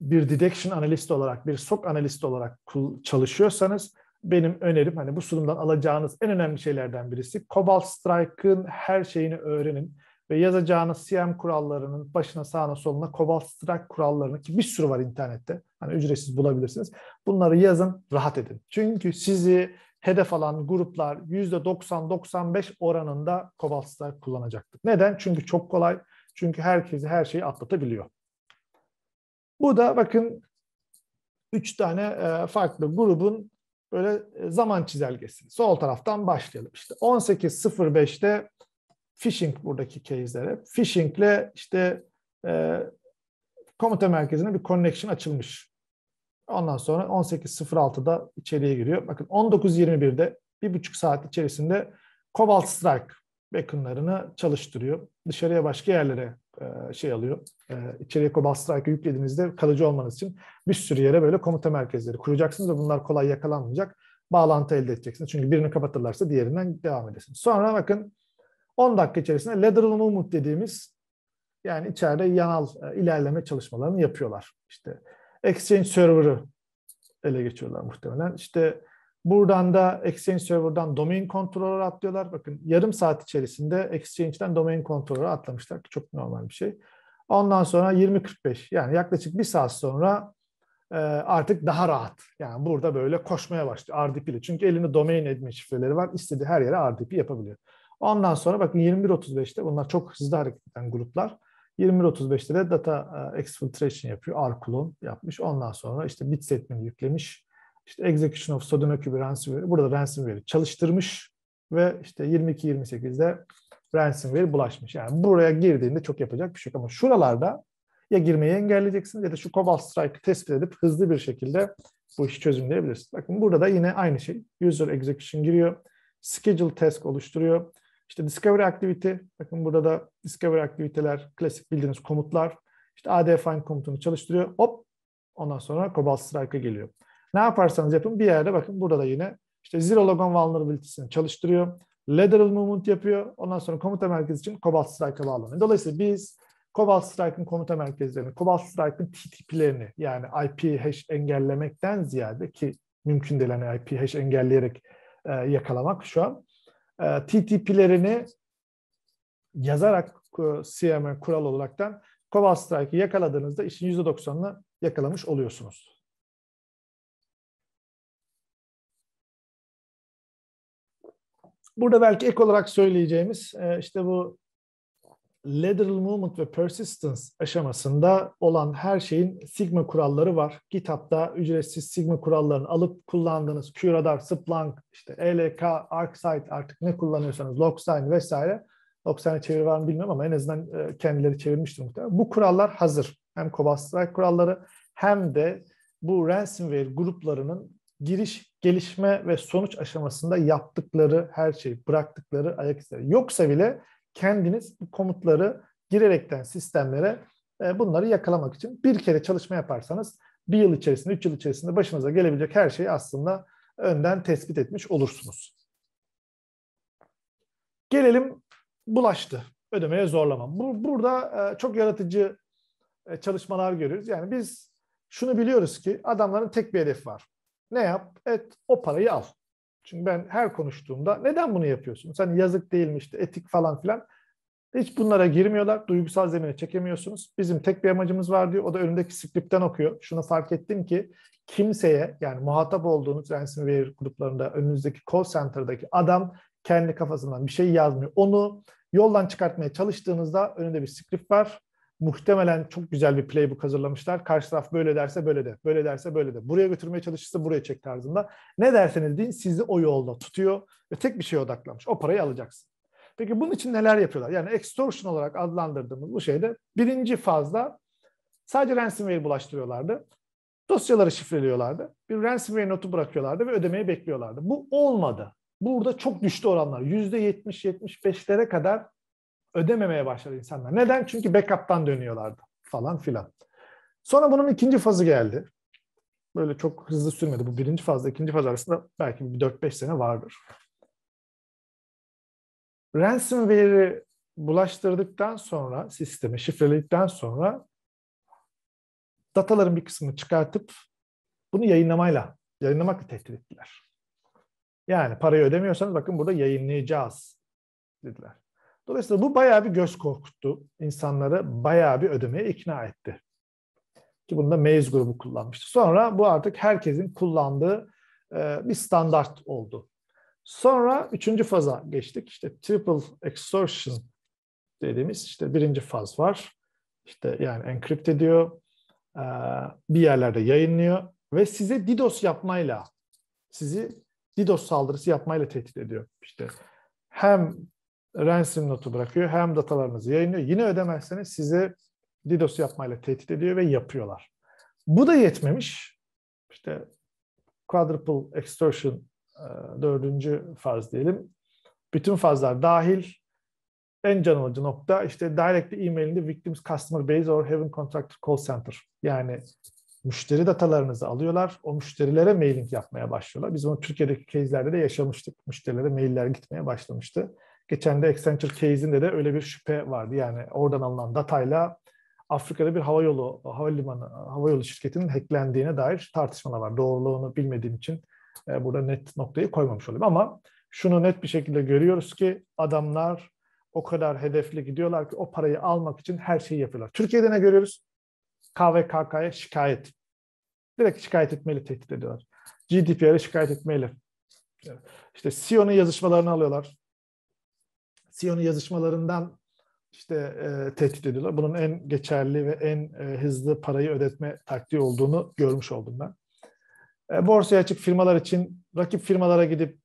bir detection analist olarak, bir SOC analist olarak çalışıyorsanız benim önerim hani bu sunumdan alacağınız en önemli şeylerden birisi Cobalt Strike'ın her şeyini öğrenin ve yazacağınız CM kurallarının başına sağına soluna Cobalt Strike kurallarını ki bir sürü var internette. Hani ücretsiz bulabilirsiniz. Bunları yazın, rahat edin. Çünkü sizi hedef alan gruplar %90-95 oranında Cobalt Strike kullanacaktır. Neden? Çünkü çok kolay. Çünkü herkesi her şeyi atlatabiliyor. Bu da bakın 3 tane e, farklı grubun böyle e, zaman çizelgesi. Sol taraftan başlayalım. İşte 18.05'te phishing buradaki case'lere. Phishing ile işte e, komuta merkezine bir connection açılmış. Ondan sonra 18.06'da içeriye giriyor. Bakın 19.21'de bir buçuk saat içerisinde Cobalt Strike backend'larını çalıştırıyor. Dışarıya başka yerlere e, şey alıyor. E, içeriye Cobalt Strike'ı yüklediğinizde kalıcı olmanız için bir sürü yere böyle komuta merkezleri kuracaksınız ve bunlar kolay yakalanmayacak. Bağlantı elde edeceksiniz. Çünkü birini kapatırlarsa diğerinden devam edesiniz. Sonra bakın 10 dakika içerisinde lateral movement dediğimiz yani içeride yanal e, ilerleme çalışmalarını yapıyorlar. İşte Exchange Server'ı ele geçiyorlar muhtemelen. İşte Buradan da Exchange Server'dan Domain Controller'a atlıyorlar. Bakın yarım saat içerisinde Exchange'den Domain Controller'a atlamışlar. Çok normal bir şey. Ondan sonra 20.45 yani yaklaşık bir saat sonra e, artık daha rahat. Yani burada böyle koşmaya başlıyor RDP ile. Çünkü elinde domain edme şifreleri var. İstediği her yere RDP yapabiliyor. Ondan sonra bakın 21.35'te bunlar çok hızlı hareket eden gruplar. 21.35'te de data e, exfiltration yapıyor. R-clone yapmış. Ondan sonra işte bit setmeni yüklemiş işte execution of Sudoku bir ransomware, burada ransomware'i çalıştırmış ve işte 22-28'de ransomware bulaşmış. Yani buraya girdiğinde çok yapacak bir şey yok. Ama şuralarda ya girmeyi engelleyeceksiniz ya da şu Cobalt strike tespit edip hızlı bir şekilde bu işi çözümleyebilirsiniz. Bakın burada da yine aynı şey. User execution giriyor. Schedule task oluşturuyor. İşte discovery activity. Bakın burada da discovery aktiviteler, klasik bildiğiniz komutlar. İşte find komutunu çalıştırıyor. Hop ondan sonra Cobalt Strike'a geliyor. Ne yaparsanız yapın bir yerde bakın burada da yine işte Zero Logon Vulnerability'sini çalıştırıyor. Lateral Movement yapıyor. Ondan sonra komuta merkezi için Cobalt Strike'a bağlanıyor. Dolayısıyla biz Cobalt Strike'ın komuta merkezlerini, Cobalt Strike'ın TTP'lerini yani IP hash engellemekten ziyade ki mümkün değil hani IP hash engelleyerek e, yakalamak şu an. E, TTP'lerini yazarak e, CM'e kural olaraktan Cobalt Strike'ı yakaladığınızda işin %90'ını yakalamış oluyorsunuz. Burada belki ek olarak söyleyeceğimiz e, işte bu lateral movement ve persistence aşamasında olan her şeyin sigma kuralları var. GitHub'da ücretsiz sigma kurallarını alıp kullandığınız QRadar, Splunk, işte ELK, ArcSight artık ne kullanıyorsanız, Logsign vesaire. Logsign'e çeviri var mı bilmiyorum ama en azından e, kendileri çevirmiştir muhtemelen. Bu kurallar hazır. Hem Kobas kuralları hem de bu ransomware gruplarının giriş gelişme ve sonuç aşamasında yaptıkları her şeyi, bıraktıkları ayak izleri. Yoksa bile kendiniz bu komutları girerekten sistemlere e, bunları yakalamak için bir kere çalışma yaparsanız bir yıl içerisinde, üç yıl içerisinde başınıza gelebilecek her şeyi aslında önden tespit etmiş olursunuz. Gelelim bulaştı, ödemeye zorlama. Bu, burada e, çok yaratıcı e, çalışmalar görüyoruz. Yani biz şunu biliyoruz ki adamların tek bir hedefi var. Ne yap? Et o parayı al. Çünkü ben her konuştuğumda neden bunu yapıyorsunuz? Sen yazık değilmiş, etik falan filan. Hiç bunlara girmiyorlar. Duygusal zemine çekemiyorsunuz. Bizim tek bir amacımız var diyor. O da önündeki skriptten okuyor. Şunu fark ettim ki kimseye yani muhatap olduğunuz ransom gruplarında önünüzdeki call center'daki adam kendi kafasından bir şey yazmıyor. Onu yoldan çıkartmaya çalıştığınızda önünde bir script var muhtemelen çok güzel bir playbook hazırlamışlar. Karşı taraf böyle derse böyle de, böyle derse böyle de. Buraya götürmeye çalışırsa buraya çek tarzında. Ne derseniz deyin sizi o yolda tutuyor ve tek bir şeye odaklamış. O parayı alacaksın. Peki bunun için neler yapıyorlar? Yani extortion olarak adlandırdığımız bu şeyde birinci fazla sadece ransomware bulaştırıyorlardı. Dosyaları şifreliyorlardı. Bir ransomware notu bırakıyorlardı ve ödemeyi bekliyorlardı. Bu olmadı. Burada çok düştü oranlar. %70-75'lere kadar ödememeye başladı insanlar. Neden? Çünkü backup'tan dönüyorlardı falan filan. Sonra bunun ikinci fazı geldi. Böyle çok hızlı sürmedi. Bu birinci fazla, ikinci faz arasında belki bir 4-5 sene vardır. Ransomware'i bulaştırdıktan sonra sistemi şifreledikten sonra dataların bir kısmını çıkartıp bunu yayınlamayla, yayınlamakla tehdit ettiler. Yani parayı ödemiyorsanız bakın burada yayınlayacağız dediler. Dolayısıyla bu bayağı bir göz korkuttu. İnsanları bayağı bir ödemeye ikna etti. Ki bunda Maze grubu kullanmıştı. Sonra bu artık herkesin kullandığı e, bir standart oldu. Sonra üçüncü faza geçtik. İşte triple extortion dediğimiz işte birinci faz var. İşte yani encrypt ediyor, e, bir yerlerde yayınlıyor ve size DDoS yapmayla, sizi DDoS saldırısı yapmayla tehdit ediyor. İşte hem ransom notu bırakıyor. Hem datalarınızı yayınlıyor. Yine ödemezseniz sizi DDoS yapmayla tehdit ediyor ve yapıyorlar. Bu da yetmemiş. İşte quadruple extortion e, dördüncü faz diyelim. Bütün fazlar dahil en can alıcı nokta işte directly emailinde victims customer base or heaven contractor call center. Yani müşteri datalarınızı alıyorlar. O müşterilere mailing yapmaya başlıyorlar. Biz bunu Türkiye'deki kezlerde de yaşamıştık. Müşterilere mailler gitmeye başlamıştı. Geçen de Accenture case'inde de öyle bir şüphe vardı. Yani oradan alınan datayla Afrika'da bir hava yolu havalimanı, hava yolu şirketinin hacklendiğine dair tartışmalar var. Doğruluğunu bilmediğim için e, burada net noktayı koymamış olayım. Ama şunu net bir şekilde görüyoruz ki adamlar o kadar hedefli gidiyorlar ki o parayı almak için her şeyi yapıyorlar. Türkiye'de ne görüyoruz? KVKK'ya şikayet. Direkt şikayet etmeli tehdit ediyorlar. GDPR'e şikayet etmeyle. İşte CEO'nun yazışmalarını alıyorlar. Siyon'un yazışmalarından işte e, tehdit ediyorlar. Bunun en geçerli ve en e, hızlı parayı ödetme taktiği olduğunu görmüş oldum ben. E, borsaya açık firmalar için rakip firmalara gidip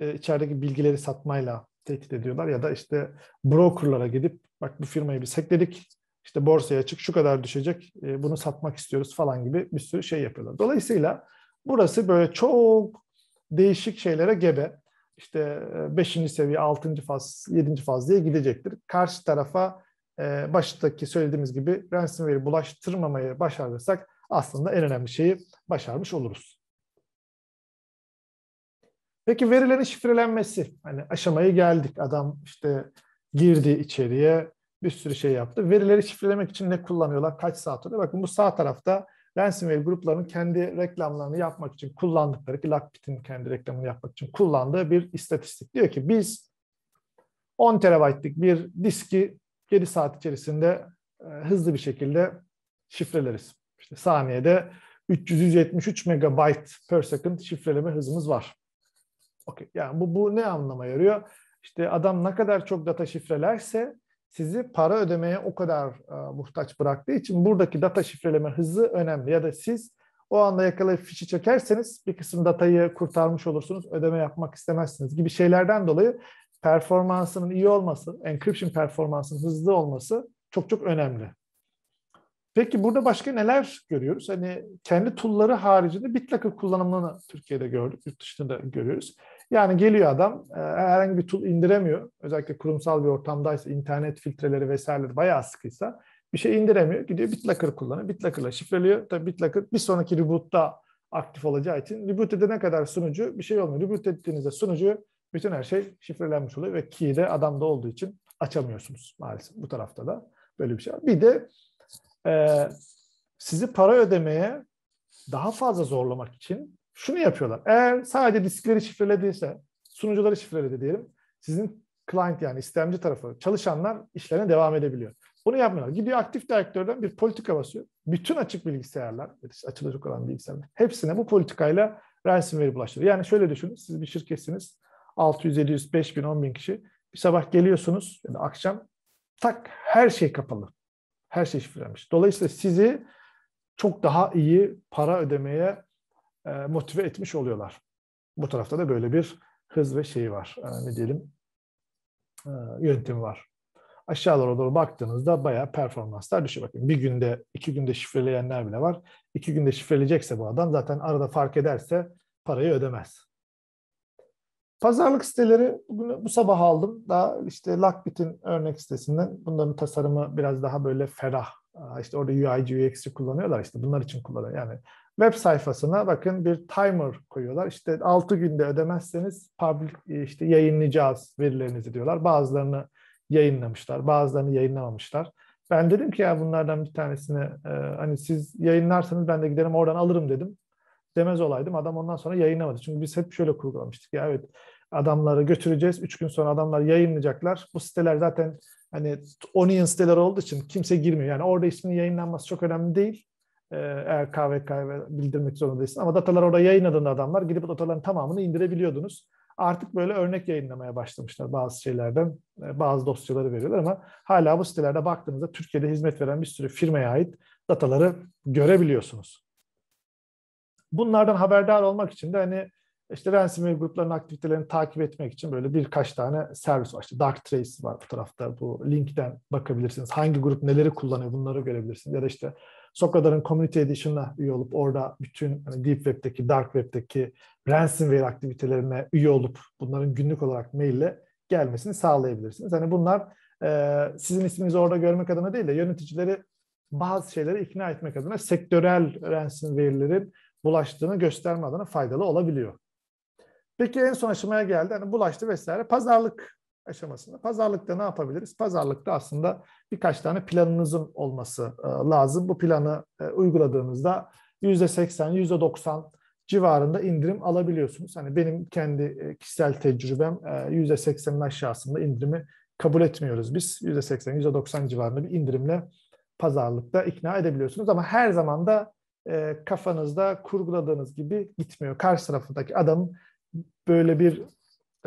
e, içerideki bilgileri satmayla tehdit ediyorlar ya da işte brokerlara gidip bak bu firmayı biz hackledik işte borsaya açık şu kadar düşecek e, bunu satmak istiyoruz falan gibi bir sürü şey yapıyorlar. Dolayısıyla burası böyle çok değişik şeylere gebe işte 5. E, seviye, 6. faz, 7. faz diye gidecektir. Karşı tarafa e, baştaki söylediğimiz gibi ransomware'i bulaştırmamayı başarırsak aslında en önemli şeyi başarmış oluruz. Peki verilerin şifrelenmesi. Hani aşamaya geldik. Adam işte girdi içeriye bir sürü şey yaptı. Verileri şifrelemek için ne kullanıyorlar? Kaç saat oluyor? Bakın bu sağ tarafta ransomware gruplarının kendi reklamlarını yapmak için kullandıkları, ki Lockbit'in kendi reklamını yapmak için kullandığı bir istatistik. Diyor ki biz 10 terabaytlık bir diski 7 saat içerisinde e, hızlı bir şekilde şifreleriz. İşte saniyede 373 megabyte per second şifreleme hızımız var. Okay. Yani bu, bu ne anlama yarıyor? İşte adam ne kadar çok data şifrelerse sizi para ödemeye o kadar e, muhtaç bıraktığı için buradaki data şifreleme hızı önemli. Ya da siz o anda yakalayıp fişi çekerseniz bir kısım datayı kurtarmış olursunuz, ödeme yapmak istemezsiniz gibi şeylerden dolayı performansının iyi olması, encryption performansının hızlı olması çok çok önemli. Peki burada başka neler görüyoruz? Hani kendi tool'ları haricinde BitLocker kullanımını Türkiye'de gördük, yurt dışında görüyoruz. Yani geliyor adam e, herhangi bir tool indiremiyor. Özellikle kurumsal bir ortamdaysa internet filtreleri vesaireleri bayağı sıkıysa bir şey indiremiyor. Gidiyor BitLocker kullanıyor. BitLocker'la şifreliyor. Tabii BitLocker bir sonraki reboot'ta aktif olacağı için reboot ne kadar sunucu bir şey olmuyor. Reboot ettiğinizde sunucu bütün her şey şifrelenmiş oluyor ve key de adamda olduğu için açamıyorsunuz maalesef bu tarafta da böyle bir şey. Var. Bir de e, sizi para ödemeye daha fazla zorlamak için şunu yapıyorlar. Eğer sadece diskleri şifrelediyse, sunucuları şifreledi diyelim. Sizin client yani istemci tarafı, çalışanlar işlerine devam edebiliyor. Bunu yapmıyorlar. Gidiyor aktif direktörden bir politika basıyor. Bütün açık bilgisayarlar, açılacak olan bilgisayarlar hepsine bu politikayla ransomware bulaştırıyor. Yani şöyle düşünün, siz bir şirketsiniz. 600, 700, 5000, 10000 kişi. Bir sabah geliyorsunuz ya akşam tak her şey kapalı. Her şey şifrelenmiş. Dolayısıyla sizi çok daha iyi para ödemeye e, motive etmiş oluyorlar. Bu tarafta da böyle bir hız ve şeyi var. E, ne diyelim? E, yöntemi var. Aşağılara doğru baktığınızda bayağı performanslar düşüyor. Bakın bir günde, iki günde şifreleyenler bile var. İki günde şifreleyecekse bu adam zaten arada fark ederse parayı ödemez. Pazarlık siteleri bunu bu sabah aldım. Daha işte Lockbit'in örnek sitesinden bunların tasarımı biraz daha böyle ferah. İşte orada UI, UX'i kullanıyorlar işte bunlar için kullanıyor. Yani Web sayfasına bakın bir timer koyuyorlar. İşte 6 günde ödemezseniz public e, işte yayınlayacağız verilerinizi diyorlar. Bazılarını yayınlamışlar, bazılarını yayınlamamışlar. Ben dedim ki ya bunlardan bir tanesini e, hani siz yayınlarsanız ben de giderim oradan alırım dedim. Demez olaydım. Adam ondan sonra yayınlamadı. Çünkü biz hep şöyle kurgulamıştık. Ya evet adamları götüreceğiz. Üç gün sonra adamlar yayınlayacaklar. Bu siteler zaten hani onion siteler olduğu için kimse girmiyor. Yani orada ismin yayınlanması çok önemli değil. Ee, eğer KVK bildirmek zorundaysan Ama datalar oraya yayınladığında adamlar gidip dataların tamamını indirebiliyordunuz. Artık böyle örnek yayınlamaya başlamışlar bazı şeylerden, ee, bazı dosyaları veriyorlar ama hala bu sitelerde baktığınızda Türkiye'de hizmet veren bir sürü firmaya ait dataları görebiliyorsunuz. Bunlardan haberdar olmak için de hani işte ransomware gruplarının aktivitelerini takip etmek için böyle birkaç tane servis var. İşte Dark Trace var bu tarafta. Bu linkten bakabilirsiniz. Hangi grup neleri kullanıyor bunları görebilirsiniz. Ya da işte Sokadar'ın Community Edition'a üye olup orada bütün hani Deep Web'deki, Dark Web'deki ransomware aktivitelerine üye olup bunların günlük olarak maille gelmesini sağlayabilirsiniz. Hani bunlar e, sizin isminizi orada görmek adına değil de yöneticileri bazı şeyleri ikna etmek adına sektörel ransomware'lerin bulaştığını gösterme adına faydalı olabiliyor. Peki en son aşamaya geldi. Hani bulaştı vesaire. Pazarlık aşamasında. Pazarlıkta ne yapabiliriz? Pazarlıkta aslında birkaç tane planınızın olması e, lazım. Bu planı uyguladığınızda %80, %90 civarında indirim alabiliyorsunuz. Hani benim kendi e, kişisel tecrübem %80'in e, aşağısında indirimi kabul etmiyoruz biz. %80, %90 civarında bir indirimle pazarlıkta ikna edebiliyorsunuz ama her zaman da kafanızda kurguladığınız gibi gitmiyor. Karşı tarafındaki adam böyle bir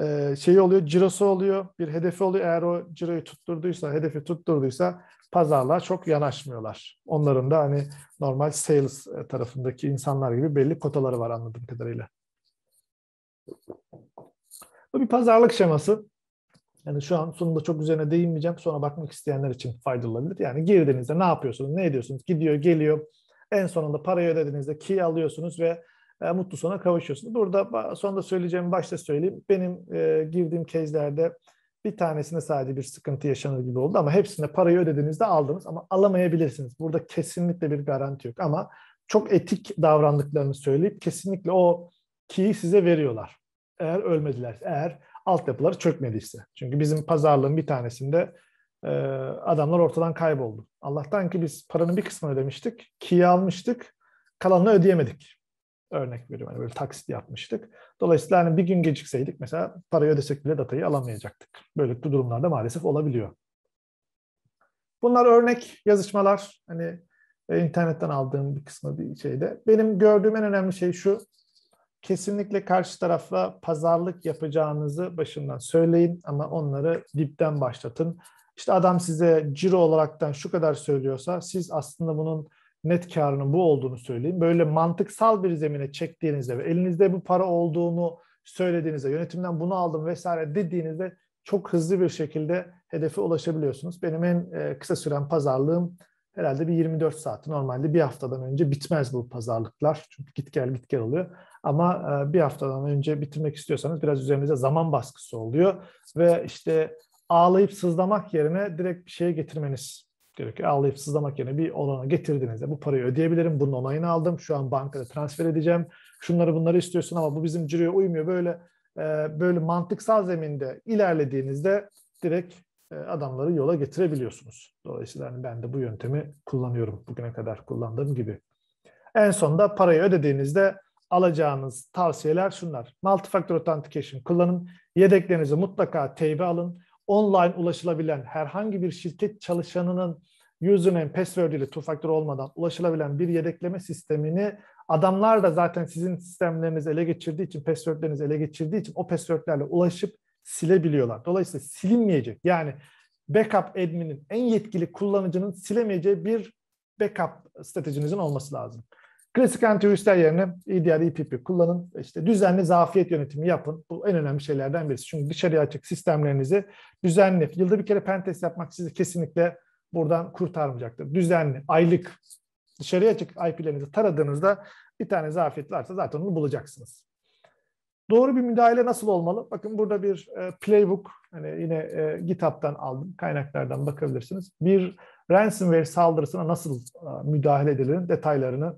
e, şeyi oluyor, cirosu oluyor, bir hedefi oluyor. Eğer o ciroyu tutturduysa, hedefi tutturduysa pazarlar çok yanaşmıyorlar. Onların da hani normal sales tarafındaki insanlar gibi belli kotaları var anladığım kadarıyla. Bu bir pazarlık şeması. Yani şu an sonunda çok üzerine değinmeyeceğim. Sonra bakmak isteyenler için faydalı olabilir. Yani girdiğinizde ne yapıyorsunuz, ne ediyorsunuz? Gidiyor, geliyor. En sonunda parayı ödediğinizde key alıyorsunuz ve e, mutlu sona kavuşuyorsunuz. Burada sonunda söyleyeceğim, başta söyleyeyim. Benim e, girdiğim kezlerde bir tanesinde sadece bir sıkıntı yaşanır gibi oldu ama hepsinde parayı ödediğinizde aldınız ama alamayabilirsiniz. Burada kesinlikle bir garanti yok ama çok etik davrandıklarını söyleyip kesinlikle o kiyi size veriyorlar. Eğer ölmediler, eğer altyapıları çökmediyse. Çünkü bizim pazarlığın bir tanesinde e, adamlar ortadan kayboldu. Allah'tan ki biz paranın bir kısmını ödemiştik, kiyi almıştık, kalanını ödeyemedik. Örnek veriyorum hani böyle taksit yapmıştık. Dolayısıyla hani bir gün gecikseydik mesela parayı ödesek bile datayı alamayacaktık. Böyle durumlarda maalesef olabiliyor. Bunlar örnek yazışmalar. Hani e, internetten aldığım bir kısmı bir şeyde. Benim gördüğüm en önemli şey şu. Kesinlikle karşı tarafla pazarlık yapacağınızı başından söyleyin ama onları dipten başlatın. İşte adam size ciro olaraktan şu kadar söylüyorsa siz aslında bunun net karının bu olduğunu söyleyeyim. Böyle mantıksal bir zemine çektiğinizde ve elinizde bu para olduğunu söylediğinizde, yönetimden bunu aldım vesaire dediğinizde çok hızlı bir şekilde hedefe ulaşabiliyorsunuz. Benim en e, kısa süren pazarlığım herhalde bir 24 saat. Normalde bir haftadan önce bitmez bu pazarlıklar. Çünkü git gel git gel oluyor. Ama e, bir haftadan önce bitirmek istiyorsanız biraz üzerinize zaman baskısı oluyor. Ve işte ağlayıp sızlamak yerine direkt bir şeye getirmeniz gerekiyor. Ağlayıp sızlamak yerine bir olana getirdiğinizde Bu parayı ödeyebilirim. Bunun onayını aldım. Şu an bankada transfer edeceğim. Şunları bunları istiyorsun ama bu bizim ciroya uymuyor. Böyle e, böyle mantıksal zeminde ilerlediğinizde direkt e, adamları yola getirebiliyorsunuz. Dolayısıyla hani ben de bu yöntemi kullanıyorum bugüne kadar kullandığım gibi. En sonunda parayı ödediğinizde alacağınız tavsiyeler şunlar. Multifactor Authentication kullanın. Yedeklerinizi mutlaka teybe alın online ulaşılabilen herhangi bir şirket çalışanının username, password ile two olmadan ulaşılabilen bir yedekleme sistemini adamlar da zaten sizin sistemlerinizi ele geçirdiği için, passwordlerinizi ele geçirdiği için o passwordlerle ulaşıp silebiliyorlar. Dolayısıyla silinmeyecek. Yani backup admin'in en yetkili kullanıcının silemeyeceği bir backup stratejinizin olması lazım. Klasik antivirüsler yerine EDR, EPP kullanın. İşte düzenli zafiyet yönetimi yapın. Bu en önemli şeylerden birisi. Çünkü dışarıya açık sistemlerinizi düzenli, yılda bir kere pentest yapmak sizi kesinlikle buradan kurtarmayacaktır. Düzenli, aylık dışarıya açık IP'lerinizi taradığınızda bir tane zafiyet varsa zaten onu bulacaksınız. Doğru bir müdahale nasıl olmalı? Bakın burada bir e, playbook, hani yine e, GitHub'tan aldım, kaynaklardan bakabilirsiniz. Bir ransomware saldırısına nasıl e, müdahale edilir detaylarını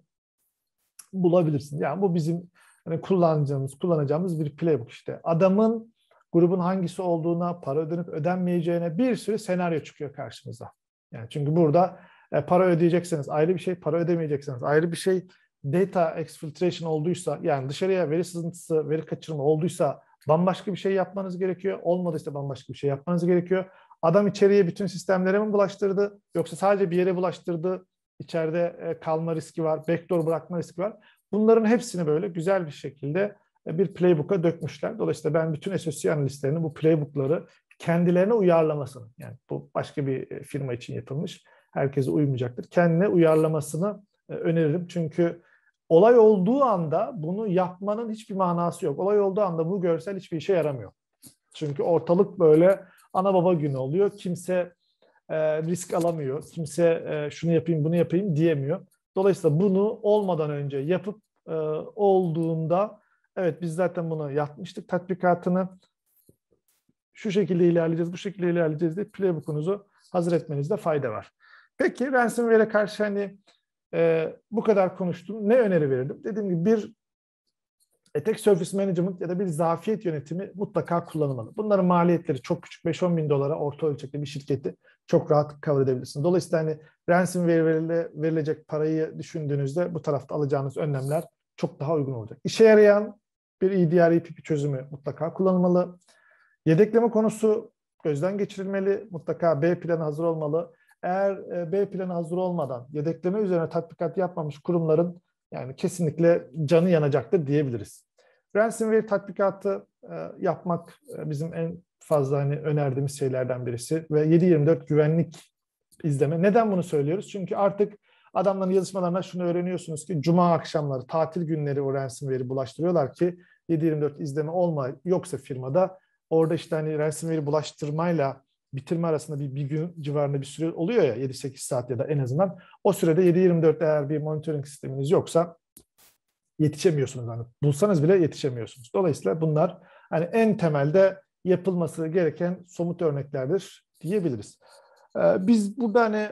bulabilirsin. Yani bu bizim hani kullanacağımız, kullanacağımız bir playbook işte. Adamın grubun hangisi olduğuna, para ödenip ödenmeyeceğine bir sürü senaryo çıkıyor karşımıza. Yani çünkü burada e, para ödeyecekseniz ayrı bir şey, para ödemeyecekseniz ayrı bir şey, data exfiltration olduysa yani dışarıya veri sızıntısı, veri kaçırma olduysa bambaşka bir şey yapmanız gerekiyor. Olmadı Olmadıysa bambaşka bir şey yapmanız gerekiyor. Adam içeriye bütün sistemlere mi bulaştırdı yoksa sadece bir yere bulaştırdı? içeride e, kalma riski var, backdoor bırakma riski var. Bunların hepsini böyle güzel bir şekilde e, bir playbook'a dökmüşler. Dolayısıyla ben bütün SOC analistlerinin bu playbook'ları kendilerine uyarlamasını, yani bu başka bir e, firma için yapılmış, herkese uymayacaktır. Kendine uyarlamasını öneririm. Çünkü olay olduğu anda bunu yapmanın hiçbir manası yok. Olay olduğu anda bu görsel hiçbir işe yaramıyor. Çünkü ortalık böyle ana baba günü oluyor. Kimse e, risk alamıyor. Kimse e, şunu yapayım bunu yapayım diyemiyor. Dolayısıyla bunu olmadan önce yapıp e, olduğunda evet biz zaten bunu yapmıştık tatbikatını şu şekilde ilerleyeceğiz, bu şekilde ilerleyeceğiz diye playbook'unuzu hazır etmenizde fayda var. Peki ransomware'e karşı hani e, bu kadar konuştum. Ne öneri verirdim? Dediğim gibi bir Attack Service Management ya da bir zafiyet yönetimi mutlaka kullanılmalı. Bunların maliyetleri çok küçük 5-10 bin dolara orta ölçekli bir şirketi çok rahat cover edebilirsiniz. Dolayısıyla hani ransomware verile, verilecek parayı düşündüğünüzde bu tarafta alacağınız önlemler çok daha uygun olacak. İşe yarayan bir EDR EPP çözümü mutlaka kullanılmalı. Yedekleme konusu gözden geçirilmeli. Mutlaka B planı hazır olmalı. Eğer e, B planı hazır olmadan yedekleme üzerine tatbikat yapmamış kurumların yani kesinlikle canı yanacaktır diyebiliriz. Ransomware tatbikatı e, yapmak e, bizim en fazla hani önerdiğimiz şeylerden birisi ve 7/24 güvenlik izleme. Neden bunu söylüyoruz? Çünkü artık adamların yazışmalarına şunu öğreniyorsunuz ki cuma akşamları, tatil günleri o ransomware'i bulaştırıyorlar ki 7/24 izleme olma yoksa firmada orada işte hani ransomware'i bulaştırmayla bitirme arasında bir, bir gün civarında bir süre oluyor ya 7-8 saat ya da en azından. O sürede 7-24 eğer bir monitoring sisteminiz yoksa yetişemiyorsunuz. Yani bulsanız bile yetişemiyorsunuz. Dolayısıyla bunlar hani en temelde yapılması gereken somut örneklerdir diyebiliriz. Ee, biz burada hani e,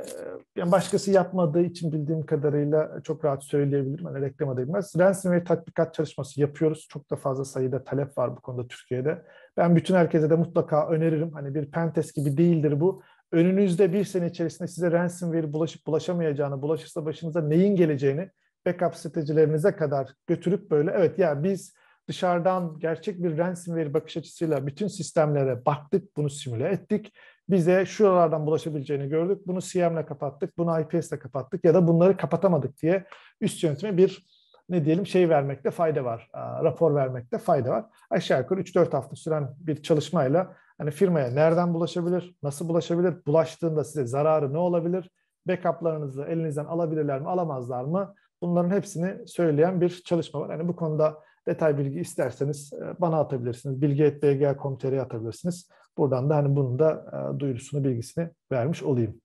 yani başkası yapmadığı için bildiğim kadarıyla çok rahat söyleyebilirim. Hani reklama değmez. Ransomware tatbikat çalışması yapıyoruz. Çok da fazla sayıda talep var bu konuda Türkiye'de. Ben bütün herkese de mutlaka öneririm. Hani bir pentest gibi değildir bu. Önünüzde bir sene içerisinde size ransomware bulaşıp bulaşamayacağını, bulaşırsa başınıza neyin geleceğini backup stratejilerinize kadar götürüp böyle evet ya biz dışarıdan gerçek bir ransomware bakış açısıyla bütün sistemlere baktık, bunu simüle ettik bize şuralardan bulaşabileceğini gördük. Bunu CM'le kapattık, bunu IPS'le kapattık ya da bunları kapatamadık diye üst yönetime bir ne diyelim şey vermekte fayda var. Rapor vermekte fayda var. Aşağı yukarı 3-4 hafta süren bir çalışmayla hani firmaya nereden bulaşabilir, nasıl bulaşabilir, bulaştığında size zararı ne olabilir, backup'larınızı elinizden alabilirler mi, alamazlar mı? Bunların hepsini söyleyen bir çalışma var. Hani bu konuda detay bilgi isterseniz e, bana atabilirsiniz. Bilgi.bg.com.tr'ye atabilirsiniz. Buradan da hani bunun da e, duyurusunu, bilgisini vermiş olayım.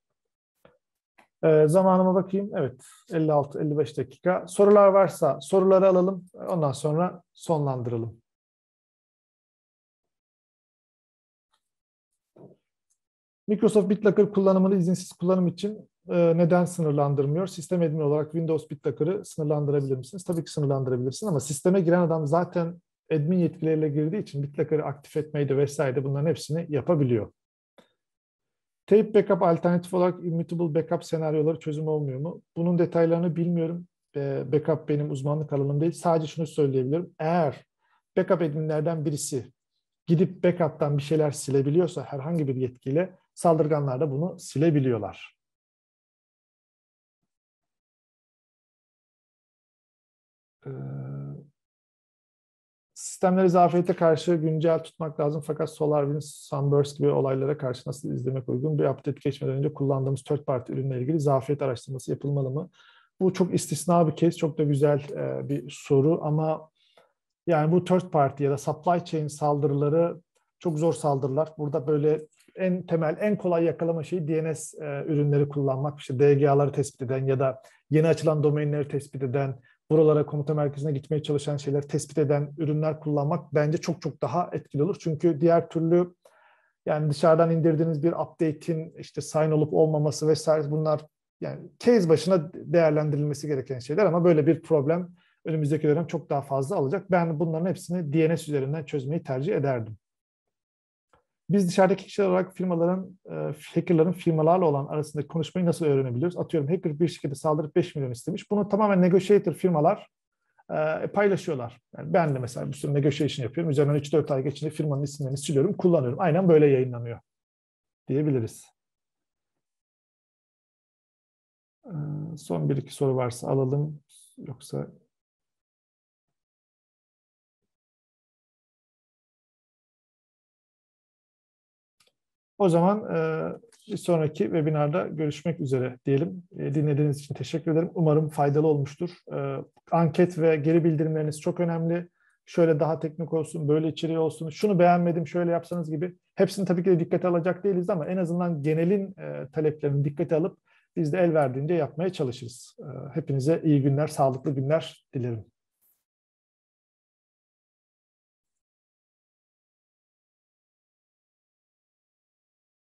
E, zamanıma bakayım. Evet, 56-55 dakika. Sorular varsa soruları alalım. E, ondan sonra sonlandıralım. Microsoft BitLocker kullanımını izinsiz kullanım için e, neden sınırlandırmıyor? Sistem admin olarak Windows BitLocker'ı sınırlandırabilir misiniz? Tabii ki sınırlandırabilirsin ama sisteme giren adam zaten admin yetkileriyle girdiği için bitlocker'ı aktif etmeyi de vesaire bunların hepsini yapabiliyor. Tape backup alternatif olarak immutable backup senaryoları çözüm olmuyor mu? Bunun detaylarını bilmiyorum. Ee, backup benim uzmanlık alanım değil. Sadece şunu söyleyebilirim. Eğer backup adminlerden birisi gidip backup'tan bir şeyler silebiliyorsa herhangi bir yetkiyle saldırganlar da bunu silebiliyorlar. Ee, sistemleri zafiyete karşı güncel tutmak lazım fakat SolarWinds, Sunburst gibi olaylara karşı nasıl izlemek uygun? Bir update geçmeden önce kullandığımız third party ürünle ilgili zafiyet araştırması yapılmalı mı? Bu çok istisna bir kez çok da güzel e, bir soru ama yani bu third party ya da supply chain saldırıları çok zor saldırılar. Burada böyle en temel, en kolay yakalama şeyi DNS e, ürünleri kullanmak, işte DGA'ları tespit eden ya da yeni açılan domainleri tespit eden buralara komuta merkezine gitmeye çalışan şeyler tespit eden ürünler kullanmak bence çok çok daha etkili olur. Çünkü diğer türlü yani dışarıdan indirdiğiniz bir update'in işte sign olup olmaması vesaire bunlar yani case başına değerlendirilmesi gereken şeyler ama böyle bir problem önümüzdeki dönem çok daha fazla alacak. Ben bunların hepsini DNS üzerinden çözmeyi tercih ederdim. Biz dışarıdaki kişiler olarak firmaların, e, hackerların firmalarla olan arasındaki konuşmayı nasıl öğrenebiliyoruz? Atıyorum hacker bir şirkete saldırıp 5 milyon istemiş. Bunu tamamen negotiator firmalar e, paylaşıyorlar. Yani ben de mesela bir sürü negotiation yapıyorum. Üzerinden 3-4 ay geçince firmanın isimlerini siliyorum, kullanıyorum. Aynen böyle yayınlanıyor diyebiliriz. E, son bir iki soru varsa alalım. Yoksa O zaman e, bir sonraki webinarda görüşmek üzere diyelim. E, dinlediğiniz için teşekkür ederim. Umarım faydalı olmuştur. E, anket ve geri bildirimleriniz çok önemli. Şöyle daha teknik olsun, böyle içeriği olsun, şunu beğenmedim, şöyle yapsanız gibi. Hepsini tabii ki de dikkate alacak değiliz ama en azından genelin taleplerini dikkate alıp biz de el verdiğince yapmaya çalışırız. Hepinize iyi günler, sağlıklı günler dilerim.